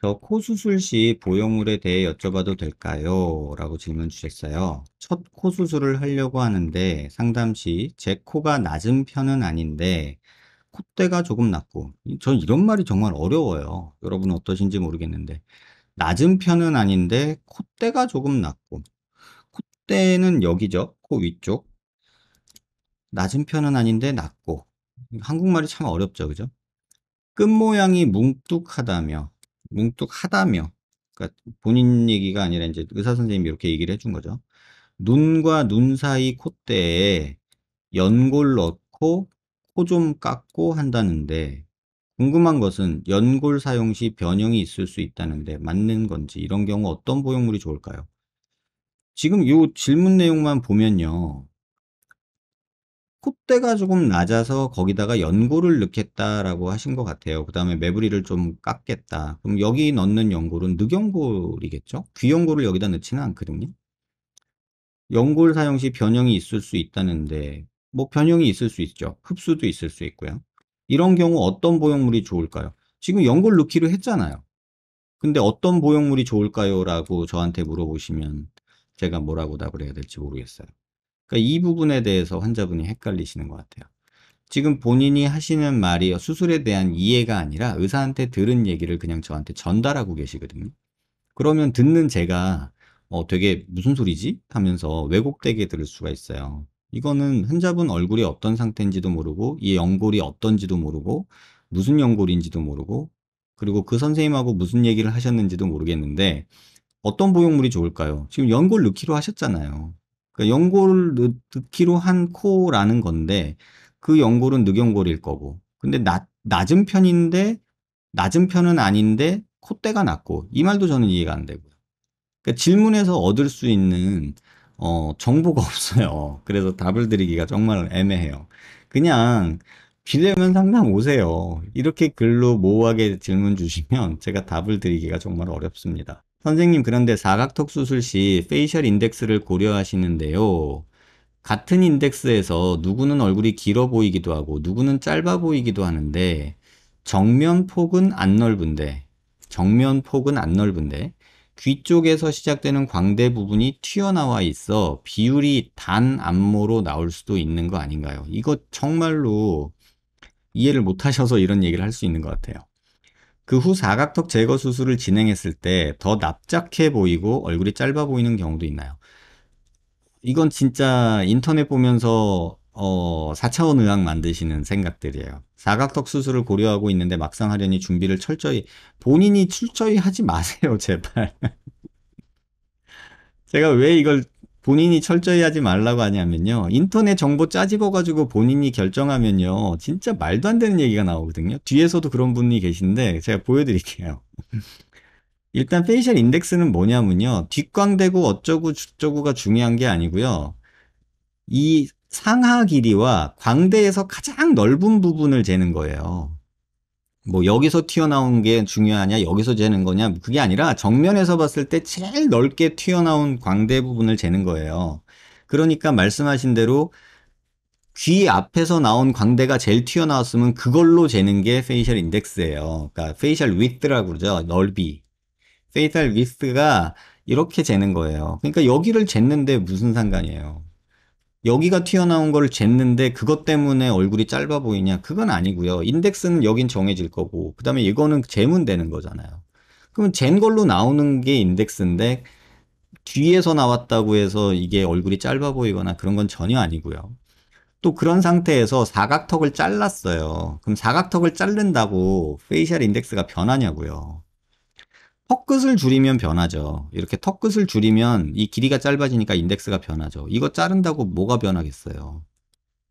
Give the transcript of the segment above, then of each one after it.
저 코수술 시 보형물에 대해 여쭤봐도 될까요? 라고 질문 주셨어요. 첫 코수술을 하려고 하는데 상담 시 제 코가 낮은 편은 아닌데 콧대가 조금 낮고 전 이런 말이 정말 어려워요. 여러분 어떠신지 모르겠는데 낮은 편은 아닌데 콧대가 조금 낮고 콧대는 여기죠. 코 위쪽 낮은 편은 아닌데 낮고 한국말이 참 어렵죠 그죠 끝모양이 뭉뚝하다며 뭉뚝하다며 그러니까 본인 얘기가 아니라 이제 의사 선생님이 이렇게 얘기를 해준 거죠 눈과 눈 사이 콧대에 연골 넣고 코 좀 깎고 한다는데 궁금한 것은 연골 사용 시 변형이 있을 수 있다는데 맞는 건지 이런 경우 어떤 보형물이 좋을까요? 지금 이 질문 내용만 보면요. 콧대가 조금 낮아서 거기다가 연골을 넣겠다라고 하신 것 같아요. 그 다음에 매부리를 좀 깎겠다. 그럼 여기 넣는 연골은 늑연골이겠죠? 귀연골을 여기다 넣지는 않거든요. 연골 사용 시 변형이 있을 수 있다는데 뭐 변형이 있을 수 있죠. 흡수도 있을 수 있고요. 이런 경우 어떤 보형물이 좋을까요? 지금 연골 넣기로 했잖아요. 근데 어떤 보형물이 좋을까요? 라고 저한테 물어보시면 제가 뭐라고 답을 해야 될지 모르겠어요. 그러니까 이 부분에 대해서 환자분이 헷갈리시는 것 같아요. 지금 본인이 하시는 말이 수술에 대한 이해가 아니라 의사한테 들은 얘기를 그냥 저한테 전달하고 계시거든요. 그러면 듣는 제가 어, 되게 무슨 소리지? 하면서 왜곡되게 들을 수가 있어요. 이거는 환자분 얼굴이 어떤 상태인지도 모르고 이 연골이 어떤지도 모르고 무슨 연골인지도 모르고 그리고 그 선생님하고 무슨 얘기를 하셨는지도 모르겠는데 어떤 보형물이 좋을까요? 지금 연골 넣기로 하셨잖아요. 그러니까 연골을 넣, 기로한 코라는 건데 그 연골은 늑연골일 거고 근데 낮, 낮은 편인데 낮은 편은 아닌데 콧대가 낮고 이 말도 저는 이해가 안 되고요. 그러니까 질문에서 얻을 수 있는 어, 정보가 없어요. 그래서 답을 드리기가 정말 애매해요. 그냥 비대면 상담 오세요. 이렇게 글로 모호하게 질문 주시면 제가 답을 드리기가 정말 어렵습니다. 선생님 그런데 사각턱 수술 시 페이셜 인덱스를 고려하시는데요. 같은 인덱스에서 누구는 얼굴이 길어 보이기도 하고 누구는 짧아 보이기도 하는데 정면 폭은 안 넓은데 정면 폭은 안 넓은데 귀 쪽에서 시작되는 광대 부분이 튀어나와 있어 비율이 단 안모로 나올 수도 있는 거 아닌가요? 이거 정말로 이해를 못하셔서 이런 얘기를 할 수 있는 것 같아요. 그후 사각턱 제거 수술을 진행했을 때 더 납작해 보이고 얼굴이 짧아 보이는 경우도 있나요? 이건 진짜 인터넷 보면서 어, 4차원 의학 만드시는 생각들이에요. 사각턱 수술을 고려하고 있는데 막상 하려니 준비를 철저히, 본인이 철저히 하지 마세요, 제발. 제가 왜 이걸 본인이 철저히 하지 말라고 하냐면요. 인터넷 정보 짜집어 가지고 본인이 결정하면요. 진짜 말도 안 되는 얘기가 나오거든요. 뒤에서도 그런 분이 계신데 제가 보여드릴게요. 일단 페이셜 인덱스는 뭐냐면요. 뒷광대고 어쩌고 저쩌고가 중요한 게 아니고요. 이 상하 길이와 광대에서 가장 넓은 부분을 재는 거예요. 뭐 여기서 튀어나온 게 중요하냐 여기서 재는 거냐 그게 아니라 정면에서 봤을 때 제일 넓게 튀어나온 광대 부분을 재는 거예요. 그러니까 말씀하신 대로 귀 앞에서 나온 광대가 제일 튀어나왔으면 그걸로 재는 게 페이셜 인덱스예요. 그러니까 페이셜 위드라고 그러죠. 넓이. 페이셜 위드가 이렇게 재는 거예요. 그러니까 여기를 쟀는데 무슨 상관이에요. 여기가 튀어나온 걸 쟀는데 그것 때문에 얼굴이 짧아 보이냐 그건 아니고요 인덱스는 여긴 정해질 거고 그 다음에 이거는 재면 되는 거잖아요 그러면 잰 걸로 나오는 게 인덱스인데 뒤에서 나왔다고 해서 이게 얼굴이 짧아 보이거나 그런 건 전혀 아니고요 또 그런 상태에서 사각턱을 잘랐어요 그럼 사각턱을 자른다고 페이셜 인덱스가 변하냐고요 턱끝을 줄이면 변하죠. 이렇게 턱끝을 줄이면 이 길이가 짧아지니까 인덱스가 변하죠. 이거 자른다고 뭐가 변하겠어요?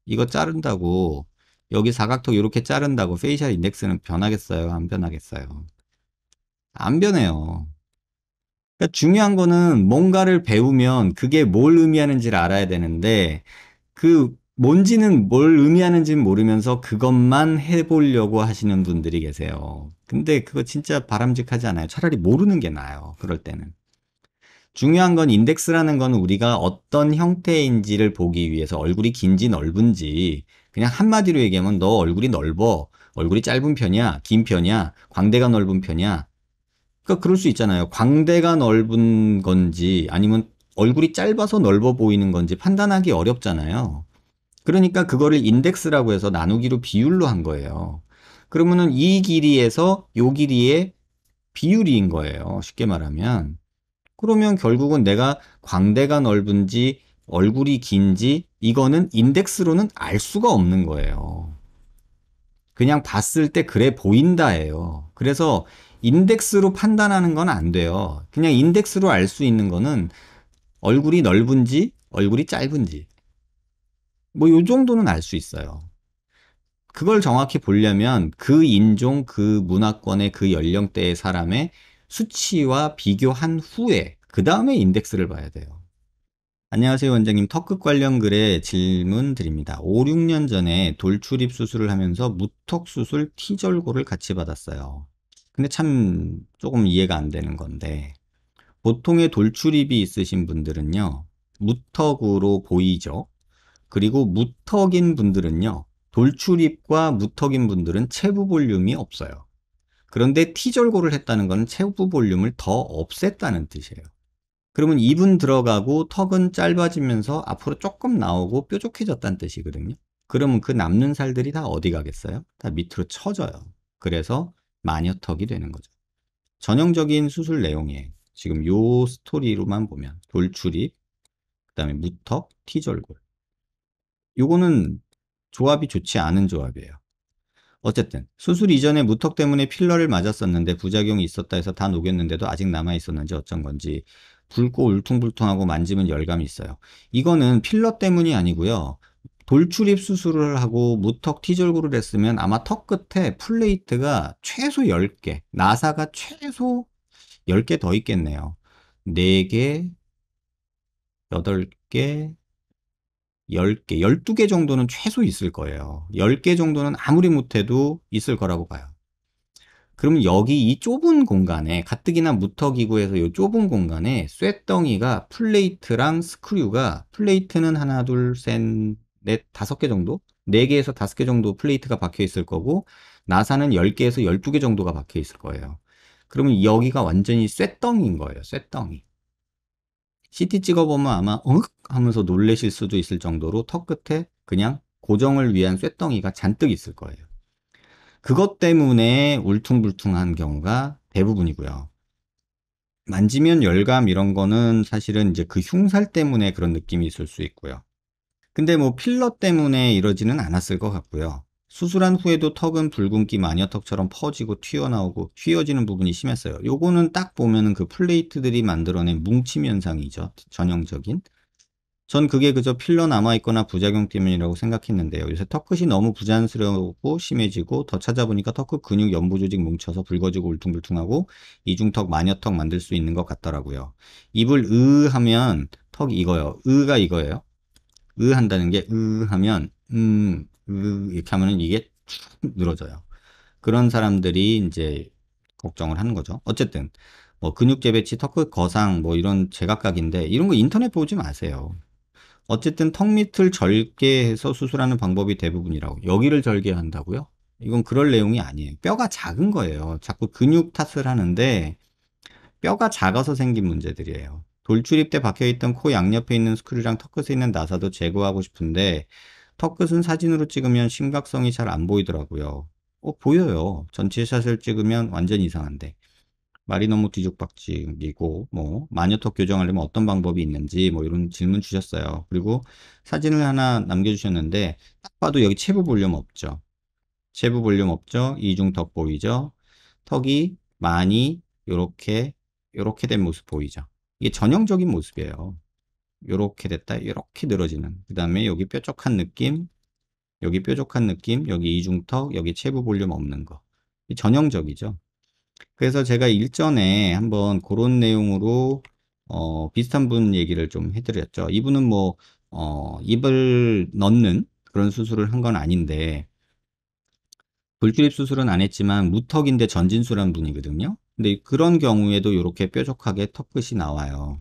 이거 자른다고 여기 사각턱 이렇게 자른다고 페이셜 인덱스는 변하겠어요? 안 변하겠어요? 안 변해요. 그러니까 중요한 거는 뭔가를 배우면 그게 뭘 의미하는지를 알아야 되는데 그 뭔지는 뭘 의미하는지는 모르면서 그것만 해보려고 하시는 분들이 계세요. 근데 그거 진짜 바람직하지 않아요. 차라리 모르는 게 나아요. 그럴 때는. 중요한 건 인덱스라는 건 우리가 어떤 형태인지를 보기 위해서 얼굴이 긴지 넓은지 그냥 한마디로 얘기하면 너 얼굴이 넓어. 얼굴이 짧은 편이야. 긴 편이야. 광대가 넓은 편이야. 그러니까 그럴 수 있잖아요. 광대가 넓은 건지 아니면 얼굴이 짧아서 넓어 보이는 건지 판단하기 어렵잖아요. 그러니까 그거를 인덱스라고 해서 나누기로 비율로 한 거예요. 그러면은 이 길이에서 요 길이의 비율인 거예요. 쉽게 말하면. 그러면 결국은 내가 광대가 넓은지 얼굴이 긴지 이거는 인덱스로는 알 수가 없는 거예요. 그냥 봤을 때 그래 보인다예요. 그래서 인덱스로 판단하는 건 안 돼요. 그냥 인덱스로 알 수 있는 거는 얼굴이 넓은지 얼굴이 짧은지 뭐요 정도는 알 수 있어요. 그걸 정확히 보려면 그 인종, 그 문화권의 그 연령대의 사람의 수치와 비교한 후에 그 다음에 인덱스를 봐야 돼요. 안녕하세요 원장님 턱끝 관련 글에 질문 드립니다. 5, 6년 전에 돌출입 수술을 하면서 무턱 수술 티절고를 같이 받았어요. 근데 참 조금 이해가 안 되는 건데 보통의 돌출입이 있으신 분들은요 무턱으로 보이죠. 그리고 무턱인 분들은요. 돌출입과 무턱인 분들은 체부 볼륨이 없어요. 그런데 t 절골을 했다는 것은 체부 볼륨을 더 없앴다는 뜻이에요. 그러면 입은 들어가고 턱은 짧아지면서 앞으로 조금 나오고 뾰족해졌다는 뜻이거든요. 그러면 그 남는 살들이 다 어디 가겠어요? 다 밑으로 쳐져요. 그래서 마녀턱이 되는 거죠. 전형적인 수술 내용에 지금 요 스토리로만 보면 돌출입, 그 다음에 무턱, 티절골 요거는 조합이 좋지 않은 조합이에요. 어쨌든 수술 이전에 무턱 때문에 필러를 맞았었는데 부작용이 있었다 해서 다 녹였는데도 아직 남아 있었는지 어쩐 건지 붉고 울퉁불퉁하고 만지면 열감이 있어요. 이거는 필러 때문이 아니고요. 돌출입 수술을 하고 무턱 티절구를 했으면 아마 턱 끝에 플레이트가 최소 10개, 나사가 최소 10개 더 있겠네요. 4개, 8개, 10개, 12개 정도는 최소 있을 거예요. 10개 정도는 아무리 못해도 있을 거라고 봐요. 그러면 여기 이 좁은 공간에 가뜩이나 무턱기구에서 이 좁은 공간에 쇳덩이가 플레이트랑 스크류가 플레이트는 하나 둘 셋넷 다섯 개 정도 네 개에서 다섯 개 정도 플레이트가 박혀 있을 거고 나사는 열 개에서 열두 개 정도가 박혀 있을 거예요. 그러면 여기가 완전히 쇳덩이인 거예요. 쇳덩이 CT 찍어보면 아마 어? 하면서 놀래실 수도 있을 정도로 턱 끝에 그냥 고정을 위한 쇳덩이가 잔뜩 있을 거예요. 그것 때문에 울퉁불퉁한 경우가 대부분이고요. 만지면 열감 이런 거는 사실은 이제 그 흉살 때문에 그런 느낌이 있을 수 있고요. 근데 뭐 필러 때문에 이러지는 않았을 것 같고요. 수술한 후에도 턱은 붉은기 마녀턱처럼 퍼지고 튀어나오고 휘어지는 부분이 심했어요. 요거는 딱 보면은 그 플레이트들이 만들어낸 뭉침 현상이죠. 전형적인. 전 그게 그저 필러 남아있거나 부작용 때문이라고 생각했는데요. 요새 턱끝이 너무 부자연스럽고 러 심해지고 더 찾아보니까 턱끝 근육 연부 조직 뭉쳐서 붉어지고 울퉁불퉁하고 이중턱 마녀턱 만들 수 있는 것 같더라고요. 입을 으 하면 턱 이거요. 으가 이거예요. 으 한다는 게 으 하면 음 이렇게 하면은 이게 쭉 늘어져요. 그런 사람들이 이제 걱정을 하는 거죠. 어쨌든 뭐 근육 재배치, 턱끝 그 거상 뭐 이런 제각각인데 이런 거 인터넷 보지 마세요. 어쨌든 턱 밑을 절개해서 수술하는 방법이 대부분이라고. 여기를 절개한다고요? 이건 그럴 내용이 아니에요. 뼈가 작은 거예요. 자꾸 근육 탓을 하는데 뼈가 작아서 생긴 문제들이에요. 돌출입 때 박혀있던 코 양옆에 있는 스크류랑 턱끝에 있는 나사도 제거하고 싶은데 턱끝은 사진으로 찍으면 심각성이 잘 안 보이더라고요. 어, 보여요. 전체 샷을 찍으면 완전 이상한데. 말이 너무 뒤죽박죽이고 뭐 마녀턱 교정하려면 어떤 방법이 있는지 뭐 이런 질문 주셨어요. 그리고 사진을 하나 남겨주셨는데 딱 봐도 여기 체부 볼륨 없죠. 체부 볼륨 없죠. 이중턱 보이죠. 턱이 많이 요렇게 요렇게 된 모습 보이죠. 이게 전형적인 모습이에요. 이렇게 됐다 이렇게 늘어지는 그 다음에 여기 뾰족한 느낌 여기 뾰족한 느낌 여기 이중턱 여기 체부 볼륨 없는 거 전형적이죠 그래서 제가 일전에 한번 그런 내용으로 어, 비슷한 분 얘기를 좀 해드렸죠 이분은 뭐 어, 입을 넣는 그런 수술을 한 건 아닌데 불출입 수술은 안 했지만 무턱인데 전진술한 분이거든요 근데 그런 경우에도 이렇게 뾰족하게 턱끝이 나와요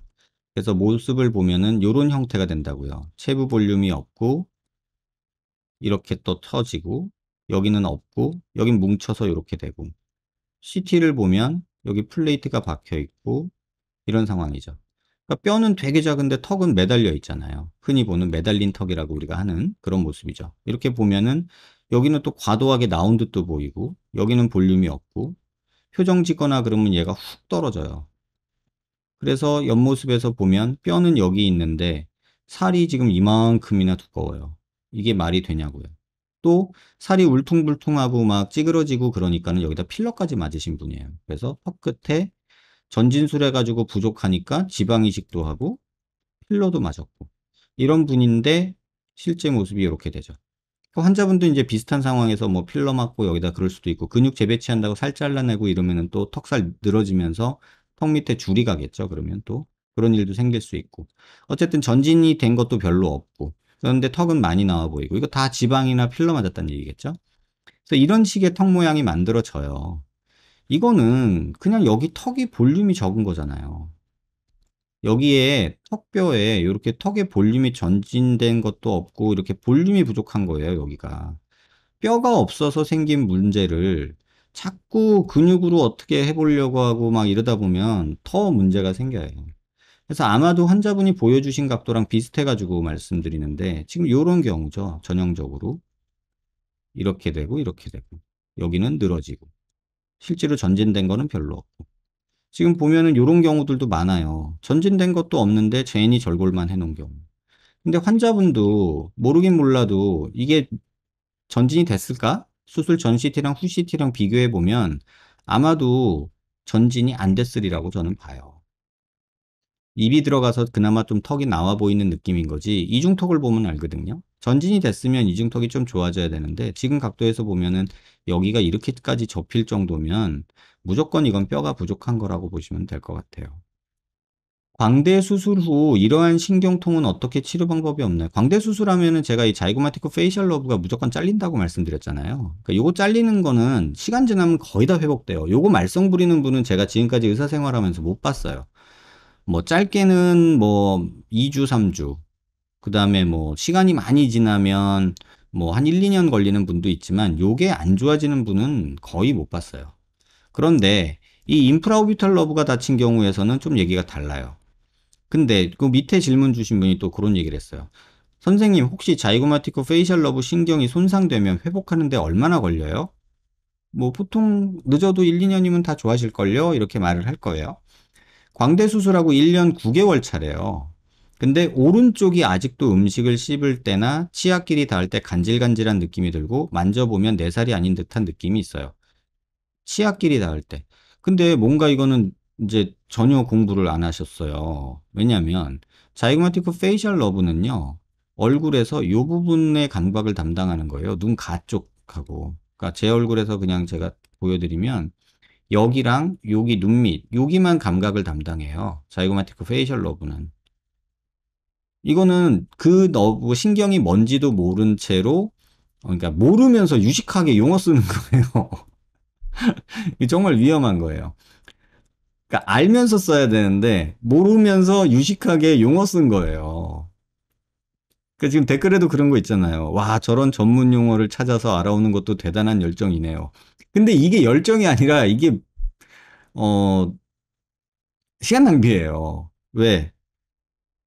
그래서 모습을 보면은 이런 형태가 된다고요. 체부 볼륨이 없고 이렇게 또 터지고 여기는 없고 여긴 뭉쳐서 이렇게 되고 CT를 보면 여기 플레이트가 박혀 있고 이런 상황이죠. 그러니까 뼈는 되게 작은데 턱은 매달려 있잖아요. 흔히 보는 매달린 턱이라고 우리가 하는 그런 모습이죠. 이렇게 보면은 여기는 또 과도하게 나온 듯도 보이고 여기는 볼륨이 없고 표정 짓거나 그러면 얘가 훅 떨어져요. 그래서 옆모습에서 보면 뼈는 여기 있는데 살이 지금 이만큼이나 두꺼워요. 이게 말이 되냐고요. 또 살이 울퉁불퉁하고 막 찌그러지고 그러니까는 여기다 필러까지 맞으신 분이에요. 그래서 턱 끝에 전진술 해가지고 부족하니까 지방 이식도 하고 필러도 맞았고 이런 분인데 실제 모습이 이렇게 되죠. 환자분도 이제 비슷한 상황에서 뭐 필러 맞고 여기다 그럴 수도 있고 근육 재배치한다고 살 잘라내고 이러면은 또 턱살 늘어지면서 턱 밑에 줄이 가겠죠. 그러면 또 그런 일도 생길 수 있고 어쨌든 전진이 된 것도 별로 없고 그런데 턱은 많이 나와 보이고 이거 다 지방이나 필러 맞았다는 얘기겠죠. 그래서 이런 식의 턱 모양이 만들어져요. 이거는 그냥 여기 턱이 볼륨이 적은 거잖아요. 여기에 턱뼈에 이렇게 턱의 볼륨이 전진된 것도 없고 이렇게 볼륨이 부족한 거예요 여기가 뼈가 없어서 생긴 문제를 자꾸 근육으로 어떻게 해보려고 하고 막 이러다 보면 더 문제가 생겨요. 그래서 아마도 환자분이 보여주신 각도랑 비슷해가지고 말씀드리는데 지금 이런 경우죠. 전형적으로 이렇게 되고 이렇게 되고 여기는 늘어지고 실제로 전진된 거는 별로 없고 지금 보면은 이런 경우들도 많아요. 전진된 것도 없는데 제인이 절골만 해놓은 경우. 근데 환자분도 모르긴 몰라도 이게 전진이 됐을까? 수술 전 CT랑 후 CT랑 비교해 보면 아마도 전진이 안 됐으리라고 저는 봐요. 입이 들어가서 그나마 좀 턱이 나와 보이는 느낌인 거지 이중턱을 보면 알거든요. 전진이 됐으면 이중턱이 좀 좋아져야 되는데 지금 각도에서 보면은 여기가 이렇게까지 접힐 정도면 무조건 이건 뼈가 부족한 거라고 보시면 될 것 같아요. 광대 수술 후 이러한 신경통은 어떻게 치료 방법이 없나요? 광대 수술하면은 제가 이 자이고마티코 페이셜 러브가 무조건 잘린다고 말씀드렸잖아요. 그러니까 요거 잘리는 거는 시간 지나면 거의 다 회복돼요. 요거 말썽 부리는 분은 제가 지금까지 의사 생활하면서 못 봤어요. 뭐 짧게는 뭐 2주, 3주. 그다음에 뭐 시간이 많이 지나면 뭐 한 1, 2년 걸리는 분도 있지만 요게 안 좋아지는 분은 거의 못 봤어요. 그런데 이 인프라오비탈 러브가 다친 경우에서는 좀 얘기가 달라요. 근데 그 밑에 질문 주신 분이 또 그런 얘기를 했어요. 선생님 혹시 자이고마티코 페이셜 러브 신경이 손상되면 회복하는데 얼마나 걸려요? 뭐 보통 늦어도 1, 2년이면 다 좋아질걸요? 이렇게 말을 할 거예요. 광대 수술하고 1년 9개월 차래요. 근데 오른쪽이 아직도 음식을 씹을 때나 치아끼리 닿을 때 간질간질한 느낌이 들고 만져보면 4살이 아닌 듯한 느낌이 있어요. 치아끼리 닿을 때. 근데 뭔가 이거는 이제 전혀 공부를 안 하셨어요. 왜냐하면 자이그마티크 페이셜 러브는요. 얼굴에서 이 부분의 감각을 담당하는 거예요. 눈가 쪽하고. 그러니까 제 얼굴에서 그냥 제가 보여드리면 여기랑 여기 눈밑, 여기만 감각을 담당해요. 자이고마티크 페이셜 러브는. 이거는 그 너브 신경이 뭔지도 모른 채로 그러니까 모르면서 유식하게 용어 쓰는 거예요. 정말 위험한 거예요. 그러니까 알면서 써야 되는데 모르면서 유식하게 용어 쓴 거예요. 그러니까 지금 댓글에도 그런 거 있잖아요. 와 저런 전문 용어를 찾아서 알아오는 것도 대단한 열정이네요. 근데 이게 열정이 아니라 이게 어 시간 낭비예요. 왜?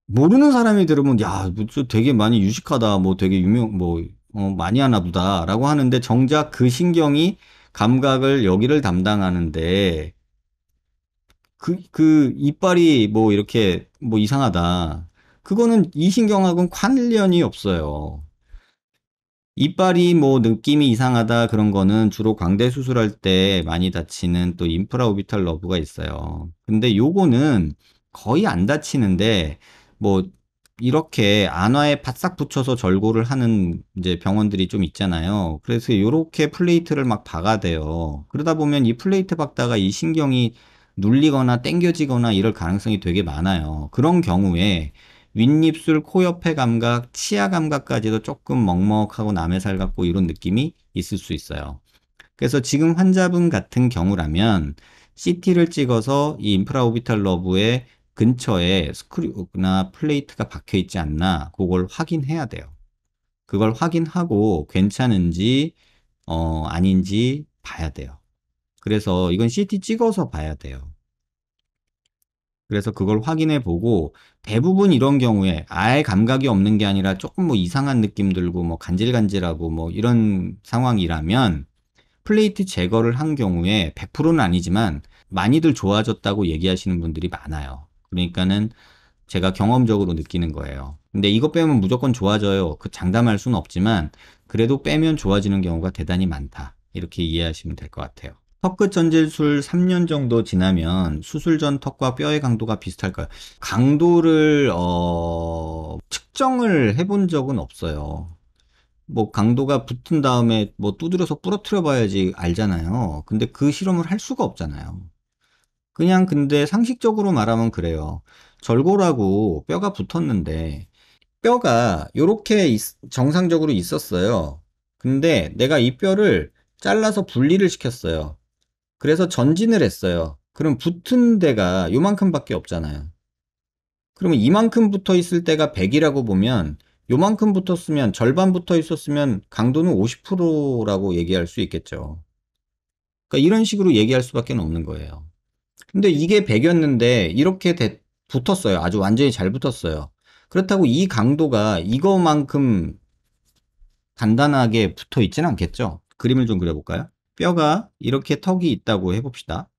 모르는 사람이 들으면 야, 뭐 저 되게 많이 유식하다. 뭐 되게 유명 뭐 어, 많이 하나 보다라고 하는데 정작 그 신경이 감각을 여기를 담당하는데 그, 그 이빨이 뭐 이렇게 뭐 이상하다. 그거는 이신경학은 관련이 없어요. 이빨이 뭐 느낌이 이상하다 그런 거는 주로 광대 수술할 때 많이 다치는 또 인프라오비탈 러브가 있어요. 근데 요거는 거의 안 다치는데 뭐 이렇게 안화에 바싹 붙여서 절고를 하는 이제 병원들이 좀 있잖아요. 그래서 요렇게 플레이트를 막 박아대요. 그러다 보면 이 플레이트 박다가 이 신경이 눌리거나 땡겨지거나 이럴 가능성이 되게 많아요. 그런 경우에 윗입술, 코 옆의 감각, 치아 감각까지도 조금 먹먹하고 남의 살 같고 이런 느낌이 있을 수 있어요. 그래서 지금 환자분 같은 경우라면 CT를 찍어서 이 인프라오비탈 러브의 근처에 스크류나 플레이트가 박혀 있지 않나 그걸 확인해야 돼요. 그걸 확인하고 괜찮은지 어 아닌지 봐야 돼요. 그래서 이건 CT 찍어서 봐야 돼요. 그래서 그걸 확인해 보고 대부분 이런 경우에 아예 감각이 없는 게 아니라 조금 뭐 이상한 느낌 들고 뭐 간질간질하고 뭐 이런 상황이라면 플레이트 제거를 한 경우에 100%는 아니지만 많이들 좋아졌다고 얘기하시는 분들이 많아요. 그러니까는 제가 경험적으로 느끼는 거예요. 근데 이거 빼면 무조건 좋아져요. 그 장담할 수는 없지만 그래도 빼면 좋아지는 경우가 대단히 많다. 이렇게 이해하시면 될 것 같아요. 턱끝 전질술 3년 정도 지나면 수술 전 턱과 뼈의 강도가 비슷할까요? 강도를 어... 측정을 해본 적은 없어요. 뭐 강도가 붙은 다음에 뭐 두드려서 부러뜨려 봐야지 알잖아요. 근데 그 실험을 할 수가 없잖아요. 그냥 근데 상식적으로 말하면 그래요. 절골하고 뼈가 붙었는데 뼈가 이렇게 정상적으로 있었어요. 근데 내가 이 뼈를 잘라서 분리를 시켰어요. 그래서 전진을 했어요. 그럼 붙은 데가 요만큼밖에 없잖아요. 그러면 이만큼 붙어 있을 때가 100이라고 보면 요만큼 붙었으면 절반 붙어 있었으면 강도는 50%라고 얘기할 수 있겠죠. 그러니까 이런 식으로 얘기할 수밖에 없는 거예요. 근데 이게 100이었는데 이렇게 되, 붙었어요. 아주 완전히 잘 붙었어요. 그렇다고 이 강도가 이거만큼 단단하게 붙어 있지는 않겠죠. 그림을 좀 그려볼까요? 뼈가 이렇게 턱이 있다고 해봅시다.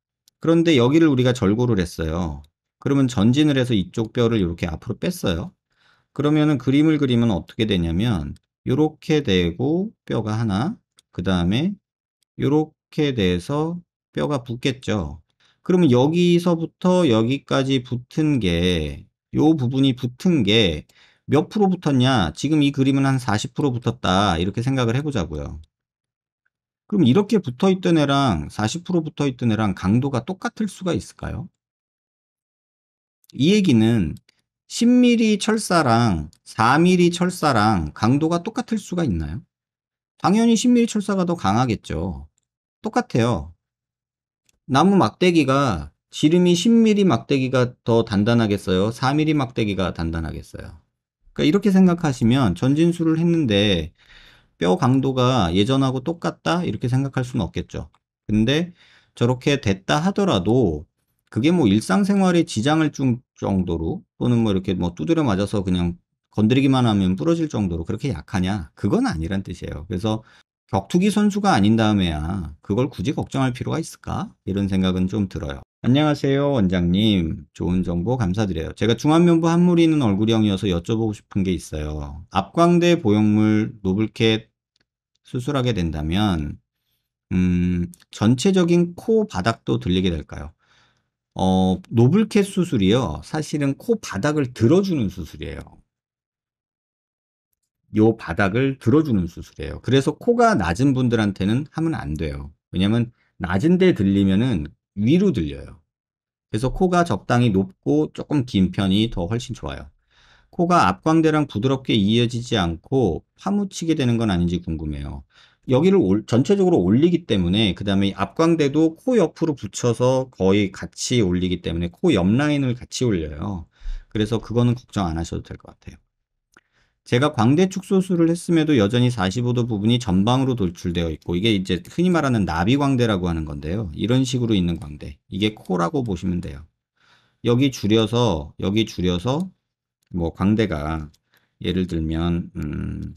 그런데 여기를 우리가 절고를 했어요. 그러면 전진을 해서 이쪽 뼈를 이렇게 앞으로 뺐어요. 그러면은 그림을 그리면 어떻게 되냐면 이렇게 되고 뼈가 하나 그 다음에 이렇게 돼서 뼈가 붙겠죠. 그러면 여기서부터 여기까지 붙은 게 요 부분이 붙은 게 몇 프로 붙었냐? 지금 이 그림은 한 40% 붙었다. 이렇게 생각을 해보자고요. 그럼 이렇게 붙어 있던 애랑 40% 붙어 있던 애랑 강도가 똑같을 수가 있을까요? 이 얘기는 10mm 철사랑 4mm 철사랑 강도가 똑같을 수가 있나요? 당연히 10mm 철사가 더 강하겠죠. 똑같아요. 나무 막대기가 지름이 10mm 막대기가 더 단단하겠어요? 4mm 막대기가 단단하겠어요? 그러니까 이렇게 생각하시면 전진수를 했는데 뼈 강도가 예전하고 똑같다 이렇게 생각할 수는 없겠죠. 근데 저렇게 됐다 하더라도 그게 뭐 일상생활에 지장을 준 정도로 또는 뭐 이렇게 뭐 두드려 맞아서 그냥 건드리기만 하면 부러질 정도로 그렇게 약하냐? 그건 아니란 뜻이에요. 그래서 격투기 선수가 아닌 다음에야 그걸 굳이 걱정할 필요가 있을까? 이런 생각은 좀 들어요. 안녕하세요, 원장님. 좋은 정보 감사드려요. 제가 중안면부 한물이 있는 얼굴형이어서 여쭤보고 싶은 게 있어요. 앞광대 보형물 노블캣 수술하게 된다면 음, 전체적인 코 바닥도 들리게 될까요? 어, 노블캣 수술이요. 사실은 코 바닥을 들어주는 수술이에요. 요 바닥을 들어주는 수술이에요. 그래서 코가 낮은 분들한테는 하면 안 돼요. 왜냐면 낮은데 들리면은 위로 들려요. 그래서 코가 적당히 높고 조금 긴 편이 더 훨씬 좋아요. 코가 앞광대랑 부드럽게 이어지지 않고 파묻히게 되는 건 아닌지 궁금해요. 여기를 올, 전체적으로 올리기 때문에 그 다음에 앞광대도 코 옆으로 붙여서 거의 같이 올리기 때문에 코 옆 라인을 같이 올려요. 그래서 그거는 걱정 안 하셔도 될 것 같아요. 제가 광대 축소술을 했음에도 여전히 45도 부분이 전방으로 돌출되어 있고 이게 이제 흔히 말하는 나비광대라고 하는 건데요. 이런 식으로 있는 광대. 이게 코라고 보시면 돼요. 여기 줄여서 여기 줄여서 뭐 광대가 예를 들면 음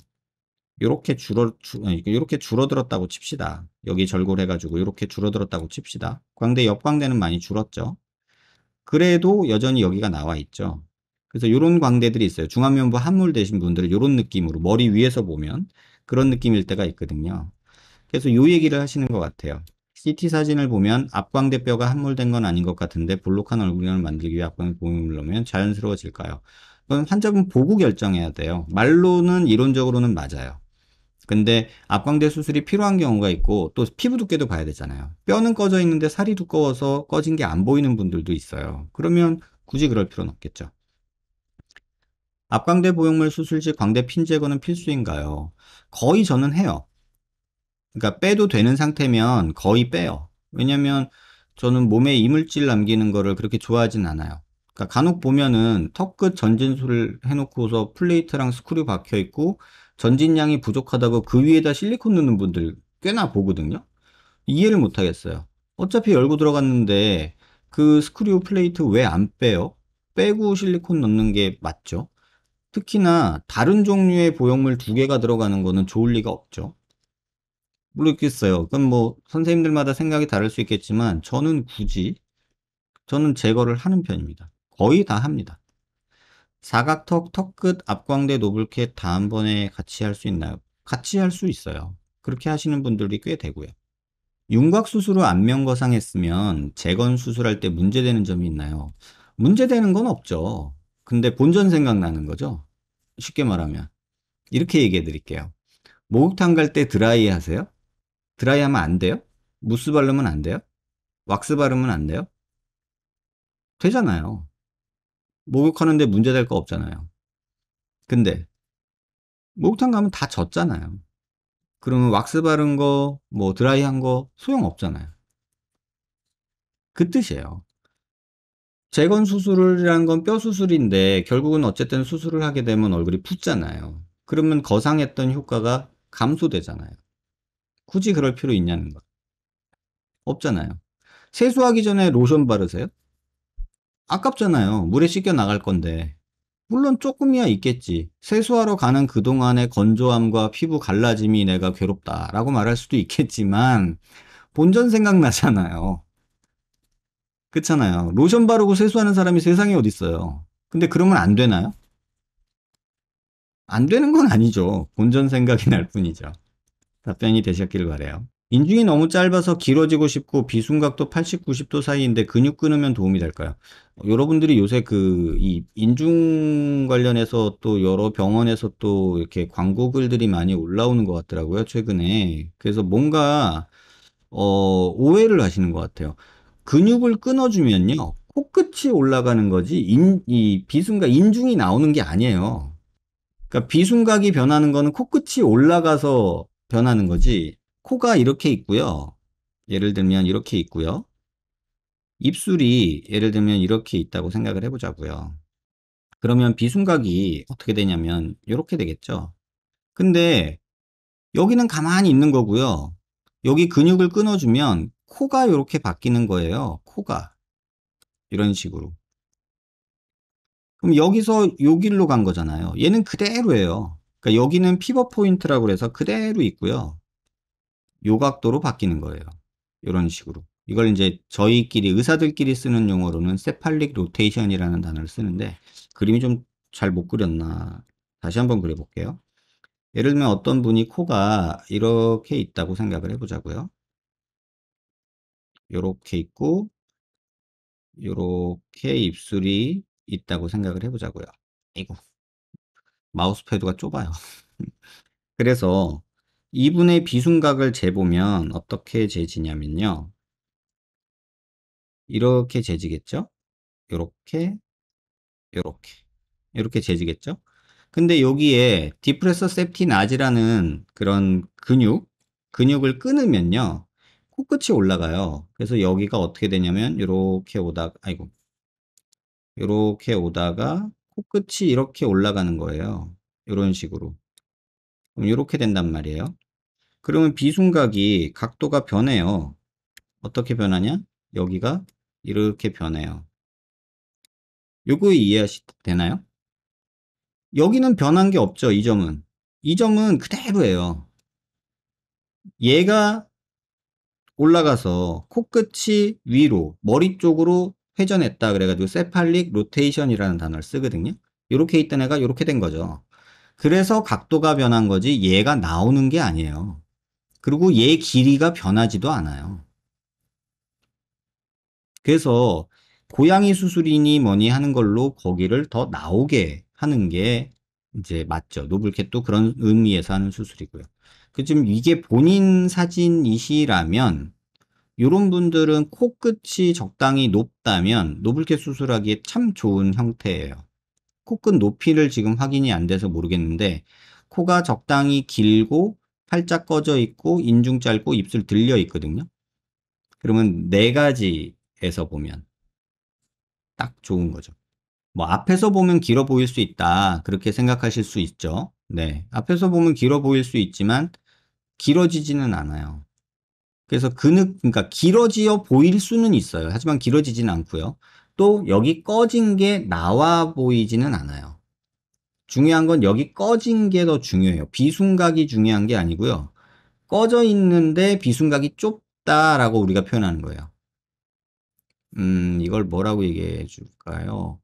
요렇게 줄어 줄, 그러니까 렇게 줄어들었다고 칩시다. 여기 절골해 가지고 이렇게 줄어들었다고 칩시다. 광대 옆광대는 많이 줄었죠. 그래도 여전히 여기가 나와 있죠. 그래서 이런 광대들이 있어요. 중안면부 함몰 되신 분들은 이런 느낌으로 머리 위에서 보면 그런 느낌일 때가 있거든요. 그래서 요 얘기를 하시는 것 같아요. CT 사진을 보면 앞광대뼈가 함몰된 건 아닌 것 같은데 볼록한 얼굴형을 만들기 위해 앞광대 보험을 넣면 자연스러워질까요? 그럼 환자분 보고 결정해야 돼요. 말로는 이론적으로는 맞아요. 근데 압광대 수술이 필요한 경우가 있고 또 피부 두께도 봐야 되잖아요. 뼈는 꺼져 있는데 살이 두꺼워서 꺼진 게 안 보이는 분들도 있어요. 그러면 굳이 그럴 필요는 없겠죠. 압광대 보형물 수술 시 광대 핀 제거는 필수인가요? 거의 저는 해요. 그러니까 빼도 되는 상태면 거의 빼요. 왜냐면 저는 몸에 이물질 남기는 거를 그렇게 좋아하진 않아요. 그러니까 간혹 보면은 턱 끝 전진수를 해놓고서 플레이트랑 스크류 박혀 있고 전진량이 부족하다고 그 위에다 실리콘 넣는 분들 꽤나 보거든요. 이해를 못 하겠어요. 어차피 열고 들어갔는데 그 스크류 플레이트 왜 안 빼요? 빼고 실리콘 넣는 게 맞죠. 특히나 다른 종류의 보형물 두 개가 들어가는 거는 좋을 리가 없죠. 모르겠어요. 그건 뭐 선생님들마다 생각이 다를 수 있겠지만 저는 굳이 저는 제거를 하는 편입니다. 거의 다 합니다. 사각턱, 턱끝, 앞광대, 노블캣 다음 번에 같이 할 수 있나요? 같이 할 수 있어요. 그렇게 하시는 분들이 꽤 되고요. 윤곽 수술 후 안면 거상했으면 재건 수술할 때 문제되는 점이 있나요? 문제되는 건 없죠. 근데 본전 생각나는 거죠. 쉽게 말하면 이렇게 얘기해 드릴게요. 목욕탕 갈 때 드라이 하세요? 드라이 하면 안 돼요? 무스 바르면 안 돼요? 왁스 바르면 안 돼요? 되잖아요. 목욕하는데 문제될 거 없잖아요. 근데 목욕탕 가면 다 젖잖아요. 그러면 왁스 바른 거, 뭐 드라이한 거 소용 없잖아요. 그 뜻이에요. 재건 수술이라는 건 뼈 수술인데 결국은 어쨌든 수술을 하게 되면 얼굴이 붓잖아요. 그러면 거상했던 효과가 감소되잖아요. 굳이 그럴 필요 있냐는 거. 없잖아요. 세수하기 전에 로션 바르세요? 아깝잖아요. 물에 씻겨 나갈 건데. 물론 조금이야 있겠지. 세수하러 가는 그동안의 건조함과 피부 갈라짐이 내가 괴롭다라고 말할 수도 있겠지만, 본전 생각나잖아요. 그렇잖아요. 로션 바르고 세수하는 사람이 세상에 어딨어요. 근데 그러면 안 되나요? 안 되는 건 아니죠. 본전 생각이 날 뿐이죠. 답변이 되셨길 바래요. 인중이 너무 짧아서 길어지고 싶고 비순각도 80, 90도 사이인데 근육 끊으면 도움이 될까요? 여러분들이 요새 그 이 인중 관련해서 또 여러 병원에서 또 이렇게 광고 글들이 많이 올라오는 것 같더라고요, 최근에. 그래서 뭔가 어, 오해를 하시는 것 같아요. 근육을 끊어주면요, 코끝이 올라가는 거지 인, 이 비순각 인중이 나오는 게 아니에요. 그러니까 비순각이 변하는 거는 코끝이 올라가서 변하는 거지 코가 이렇게 있고요. 예를 들면 이렇게 있고요. 입술이 예를 들면 이렇게 있다고 생각을 해보자고요. 그러면 비순각이 어떻게 되냐면 이렇게 되겠죠. 근데 여기는 가만히 있는 거고요. 여기 근육을 끊어주면 코가 이렇게 바뀌는 거예요. 코가. 이런 식으로. 그럼 여기서 요 길로 간 거잖아요. 얘는 그대로예요. 그러니까 여기는 피버 포인트라고 해서 그대로 있고요. 요 각도로 바뀌는 거예요. 이런 식으로. 이걸 이제 저희끼리 의사들끼리 쓰는 용어로는 세팔릭 로테이션이라는 단어를 쓰는데 그림이 좀 잘 못 그렸나 다시 한번 그려볼게요. 예를 들면 어떤 분이 코가 이렇게 있다고 생각을 해보자고요. 이렇게 있고 이렇게 입술이 있다고 생각을 해보자고요. 이고 마우스 패드가 좁아요. 그래서 2분의 비순각을 재보면 어떻게 재지냐면요. 이렇게 재지겠죠? 이렇게, 이렇게, 이렇게 재지겠죠? 근데 여기에 디프레서 셉틴낮이라는 그런 근육, 근육을 끊으면요. 코끝이 올라가요. 그래서 여기가 어떻게 되냐면 이렇게 오다가, 아이고, 이렇게 오다가 코끝이 이렇게 올라가는 거예요. 이런 식으로. 그럼 이렇게 된단 말이에요. 그러면 비순각이 각도가 변해요. 어떻게 변하냐? 여기가 이렇게 변해요. 요거 이해하시되나요? 여기는 변한 게 없죠, 이 점은. 이 점은 그대로예요. 얘가 올라가서 코끝이 위로 머리 쪽으로 회전했다 그래가지고 세팔릭 로테이션이라는 단어를 쓰거든요. 이렇게 있던 애가 이렇게 된 거죠. 그래서 각도가 변한 거지 얘가 나오는 게 아니에요. 그리고 얘 길이가 변하지도 않아요. 그래서 고양이 수술이니 뭐니 하는 걸로 거기를 더 나오게 하는 게 이제 맞죠. 노블캣도 그런 의미에서 하는 수술이고요. 그 지금 이게 본인 사진이시라면 이런 분들은 코끝이 적당히 높다면 노블캣 수술하기에 참 좋은 형태예요. 코끝 높이를 지금 확인이 안 돼서 모르겠는데 코가 적당히 길고 팔짝 꺼져 있고 인중 짧고 입술 들려 있거든요. 그러면 네 가지에서 보면 딱 좋은 거죠. 뭐 앞에서 보면 길어 보일 수 있다 그렇게 생각하실 수 있죠. 네 앞에서 보면 길어 보일 수 있지만 길어지지는 않아요. 그래서 근육 그러니까 길어지어 보일 수는 있어요. 하지만 길어지진 않고요. 또 여기 꺼진 게 나와 보이지는 않아요. 중요한 건 여기 꺼진 게 더 중요해요. 비순각이 중요한 게 아니고요. 꺼져 있는데 비순각이 좁다라고 우리가 표현하는 거예요. 음, 이걸 뭐라고 얘기해 줄까요?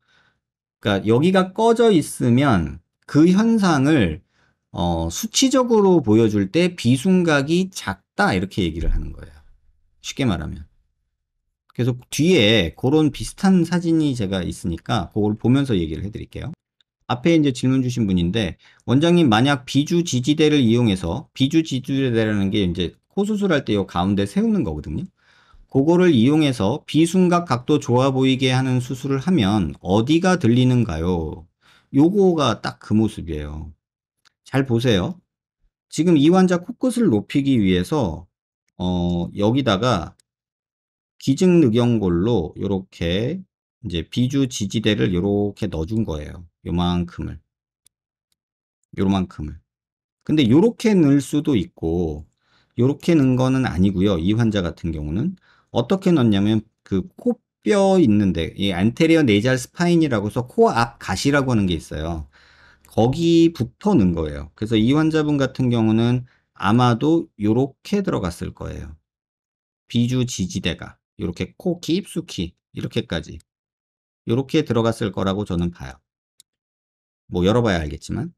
그러니까 여기가 꺼져 있으면 그 현상을 어, 수치적으로 보여줄 때 비순각이 작다 이렇게 얘기를 하는 거예요. 쉽게 말하면. 그래서 뒤에 그런 비슷한 사진이 제가 있으니까 그걸 보면서 얘기를 해드릴게요. 앞에 이제 질문 주신 분인데 원장님 만약 비주 지지대를 이용해서 비주 지지대라는 게 이제 코 수술할 때요 가운데 세우는 거거든요. 그거를 이용해서 비순각 각도 좋아 보이게 하는 수술을 하면 어디가 들리는가요? 요거가 딱 그 모습이에요. 잘 보세요. 지금 이 환자 코끝을 높이기 위해서 어 여기다가 기증 의견골로 이렇게 이제 비주 지지대를 이렇게 넣어준 거예요. 요만큼을. 요만큼을. 근데 요렇게 넣을 수도 있고 요렇게 넣은 거는 아니고요. 이 환자 같은 경우는 어떻게 넣냐면 그 코뼈 있는데 이 안테리어 네잘 스파인이라고 해서 코 앞 가시라고 하는 게 있어요. 거기 붙어 넣은 거예요. 그래서 이 환자분 같은 경우는 아마도 요렇게 들어갔을 거예요. 비주 지지대가. 이렇게 코키, 입수키 이렇게까지 이렇게 들어갔을 거라고 저는 봐요. 뭐 열어봐야 알겠지만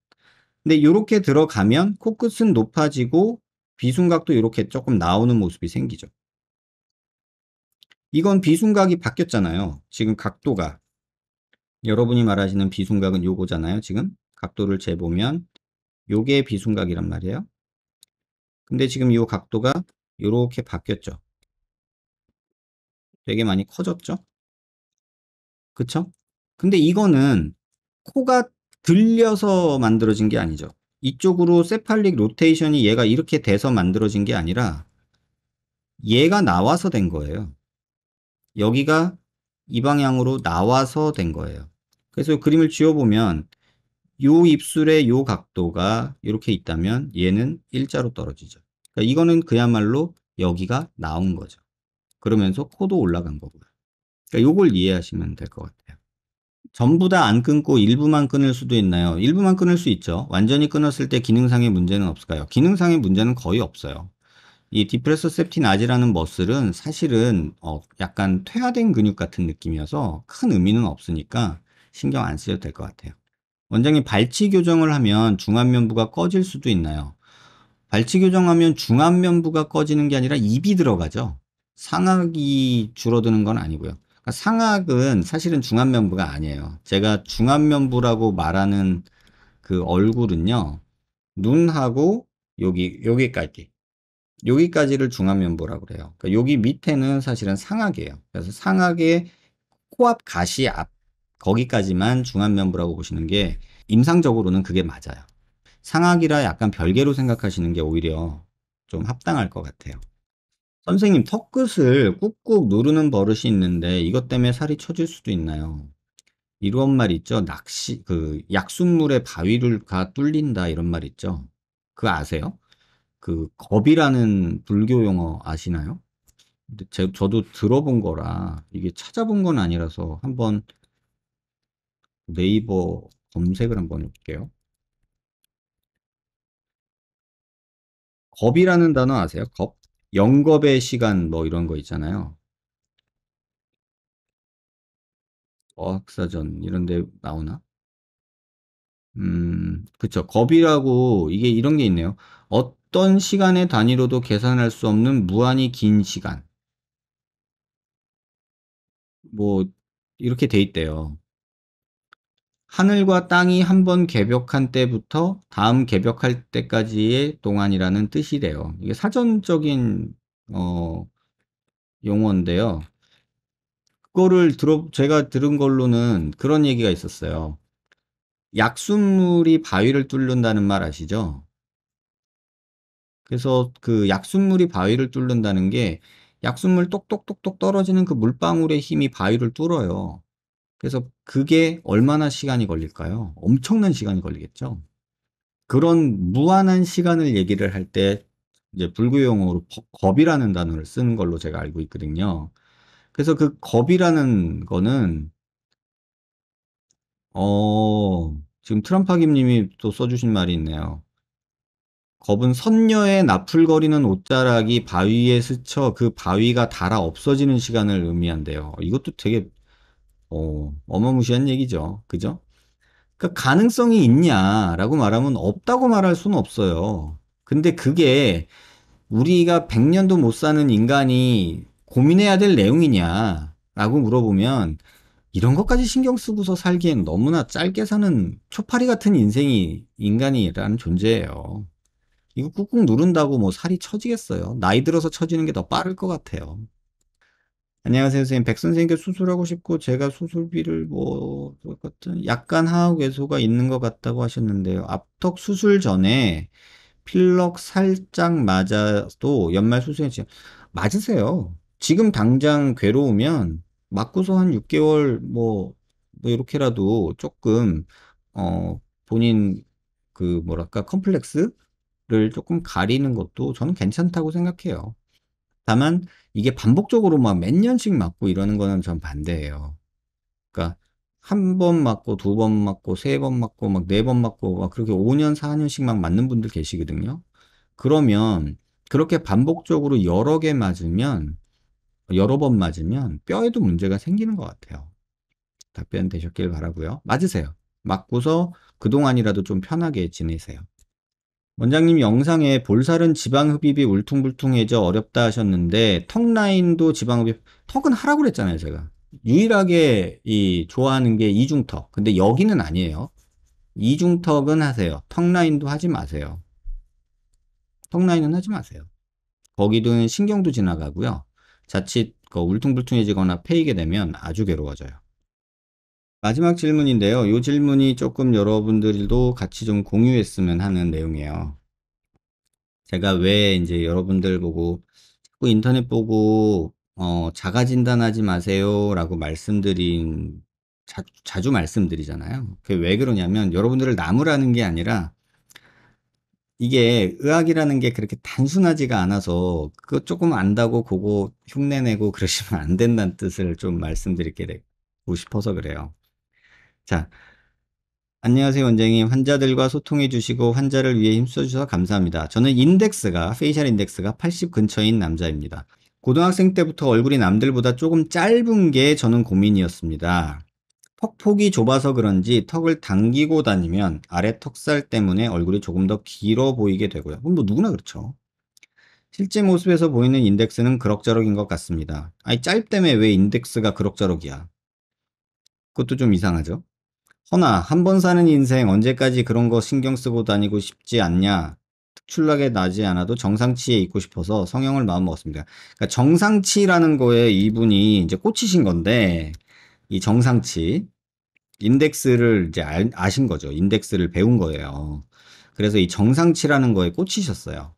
근데 이렇게 들어가면 코끝은 높아지고 비순각도 이렇게 조금 나오는 모습이 생기죠. 이건 비순각이 바뀌었잖아요. 지금 각도가 여러분이 말하시는 비순각은 요거잖아요. 지금 각도를 재보면 요게 비순각이란 말이에요. 근데 지금 이 각도가 이렇게 바뀌었죠. 되게 많이 커졌죠. 그쵸? 근데 이거는 코가 들려서 만들어진 게 아니죠. 이쪽으로 세팔릭 로테이션이 얘가 이렇게 돼서 만들어진 게 아니라 얘가 나와서 된 거예요. 여기가 이 방향으로 나와서 된 거예요. 그래서 그림을 지워보면 요 입술의 요 각도가 이렇게 있다면 얘는 일자로 떨어지죠. 그러니까 이거는 그야말로 여기가 나온 거죠. 그러면서 코도 올라간 거고요. 그러니까 요걸 이해하시면 될 것 같아요. 전부 다 안 끊고 일부만 끊을 수도 있나요? 일부만 끊을 수 있죠. 완전히 끊었을 때 기능상의 문제는 없을까요? 기능상의 문제는 거의 없어요. 이 디프레서 셉틴 아지라는 머슬은 사실은 어 약간 퇴화된 근육 같은 느낌이어서 큰 의미는 없으니까 신경 안 쓰셔도 될 것 같아요. 원장님 발치 교정을 하면 중안면부가 꺼질 수도 있나요? 발치 교정하면 중안면부가 꺼지는 게 아니라 입이 들어가죠. 상악이 줄어드는 건 아니고요. 그러니까 상악은 사실은 중안면부가 아니에요. 제가 중안면부라고 말하는 그 얼굴은요. 눈하고 여기 여기까지 여기까지를 중안면부라고 그래요. 그러니까 여기 밑에는 사실은 상악이에요. 그래서 상악의 코앞 가시 앞 거기까지만 중안면부라고 보시는 게 임상적으로는 그게 맞아요. 상악이라 약간 별개로 생각하시는 게 오히려 좀 합당할 것 같아요. 선생님, 턱끝을 꾹꾹 누르는 버릇이 있는데 이것 때문에 살이 처질 수도 있나요? 이런 말 있죠. 낚시, 그, 약순물에 바위를 가 뚫린다 이런 말 있죠. 그거 아세요? 그, 겁이라는 불교 용어 아시나요? 근데 제, 저도 들어본 거라 이게 찾아본 건 아니라서 한번 네이버 검색을 한번 해볼게요. 겁이라는 단어 아세요? 겁? 영겁의 시간 뭐 이런 거 있잖아요. 어학사전 이런 데 나오나? 음, 그쵸. 겁이라고 이게 이런 게 있네요. 어떤 시간의 단위로도 계산할 수 없는 무한히 긴 시간. 뭐 이렇게 돼 있대요. 하늘과 땅이 한 번 개벽한 때부터 다음 개벽할 때까지의 동안이라는 뜻이래요. 이게 사전적인 어, 용어인데요. 그거를 들어 제가 들은 걸로는 그런 얘기가 있었어요. 약순물이 바위를 뚫는다는 말 아시죠? 그래서 그 약순물이 바위를 뚫는다는 게 약순물 똑똑똑똑 떨어지는 그 물방울의 힘이 바위를 뚫어요. 그래서 그게 얼마나 시간이 걸릴까요? 엄청난 시간이 걸리겠죠. 그런 무한한 시간을 얘기를 할 때 이제 불교 용어로 겁이라는 단어를 쓰는 걸로 제가 알고 있거든요. 그래서 그 겁이라는 거는 어 지금 트럼파김님이 또 써주신 말이 있네요. 겁은 선녀의 나풀거리는 옷자락이 바위에 스쳐 그 바위가 달아 없어지는 시간을 의미한대요. 이것도 되게 어, 어마무시한 얘기죠. 그죠? 그러니까 가능성이 있냐라고 말하면 없다고 말할 수는 없어요. 근데 그게 우리가 100년도 못 사는 인간이 고민해야 될 내용이냐라고 물어보면 이런 것까지 신경 쓰고서 살기엔 너무나 짧게 사는 초파리 같은 인생이 인간이라는 존재예요. 이거 꾹꾹 누른다고 뭐 살이 처지겠어요. 나이 들어서 처지는 게 더 빠를 것 같아요. 안녕하세요, 선생님. 백 선생님께 수술하고 싶고 제가 수술비를 뭐 약간 하우 개소가 있는 것 같다고 하셨는데요. 앞턱 수술 전에 필럭 살짝 맞아도 연말 수술에 지 맞으세요. 지금 당장 괴로우면 맞고서 한 6개월 뭐, 뭐 이렇게라도 조금 어 본인 그 뭐랄까 컴플렉스를 조금 가리는 것도 저는 괜찮다고 생각해요. 다만 이게 반복적으로 막 몇 년씩 맞고 이러는 거는 전 반대예요. 그러니까 한 번 맞고 두 번 맞고 세 번 맞고 막 네 번 맞고 막 그렇게 5년 4년씩 막 맞는 분들 계시거든요. 그러면 그렇게 반복적으로 여러 개 맞으면 여러 번 맞으면 뼈에도 문제가 생기는 것 같아요. 답변 되셨길 바라고요. 맞으세요. 맞고서 그동안이라도 좀 편하게 지내세요. 원장님 영상에 볼살은 지방흡입이 울퉁불퉁해져 어렵다 하셨는데 턱 라인도 지방흡입 턱은 하라고 그랬잖아요 제가 유일하게 이 좋아하는 게 이중턱 근데 여기는 아니에요 이중턱은 하세요 턱 라인도 하지 마세요 턱 라인은 하지 마세요 거기는 신경도 지나가고요 자칫 그 울퉁불퉁해지거나 패이게 되면 아주 괴로워져요 마지막 질문인데요. 이 질문이 조금 여러분들도 같이 좀 공유했으면 하는 내용이에요. 제가 왜 이제 여러분들 보고 자꾸 인터넷 보고 어, 자가 진단하지 마세요라고 말씀드린 자, 자주 말씀드리잖아요. 그게 왜 그러냐면 여러분들을 나무라는 게 아니라 이게 의학이라는 게 그렇게 단순하지가 않아서 그거 조금 안다고 그거 흉내내고 그러시면 안 된다는 뜻을 좀 말씀드리게 되고 싶어서 그래요. 자, 안녕하세요 원장님. 환자들과 소통해 주시고 환자를 위해 힘써 주셔서 감사합니다. 저는 인덱스가 페이셜 인덱스가 80 근처인 남자입니다. 고등학생 때부터 얼굴이 남들보다 조금 짧은 게 저는 고민이었습니다. 턱폭이 좁아서 그런지 턱을 당기고 다니면 아래 턱살 때문에 얼굴이 조금 더 길어 보이게 되고요. 뭐 누구나 그렇죠. 실제 모습에서 보이는 인덱스는 그럭저럭인 것 같습니다. 아니 짧다며 왜 인덱스가 그럭저럭이야? 그것도 좀 이상하죠? 허나 한 번 사는 인생 언제까지 그런 거 신경 쓰고 다니고 싶지 않냐. 출락에 나지 않아도 정상치에 있고 싶어서 성형을 마음먹었습니다. 그러니까 정상치라는 거에 이분이 이제 꽂히신 건데 이 정상치 인덱스를 이제 아신 거죠. 인덱스를 배운 거예요. 그래서 이 정상치라는 거에 꽂히셨어요.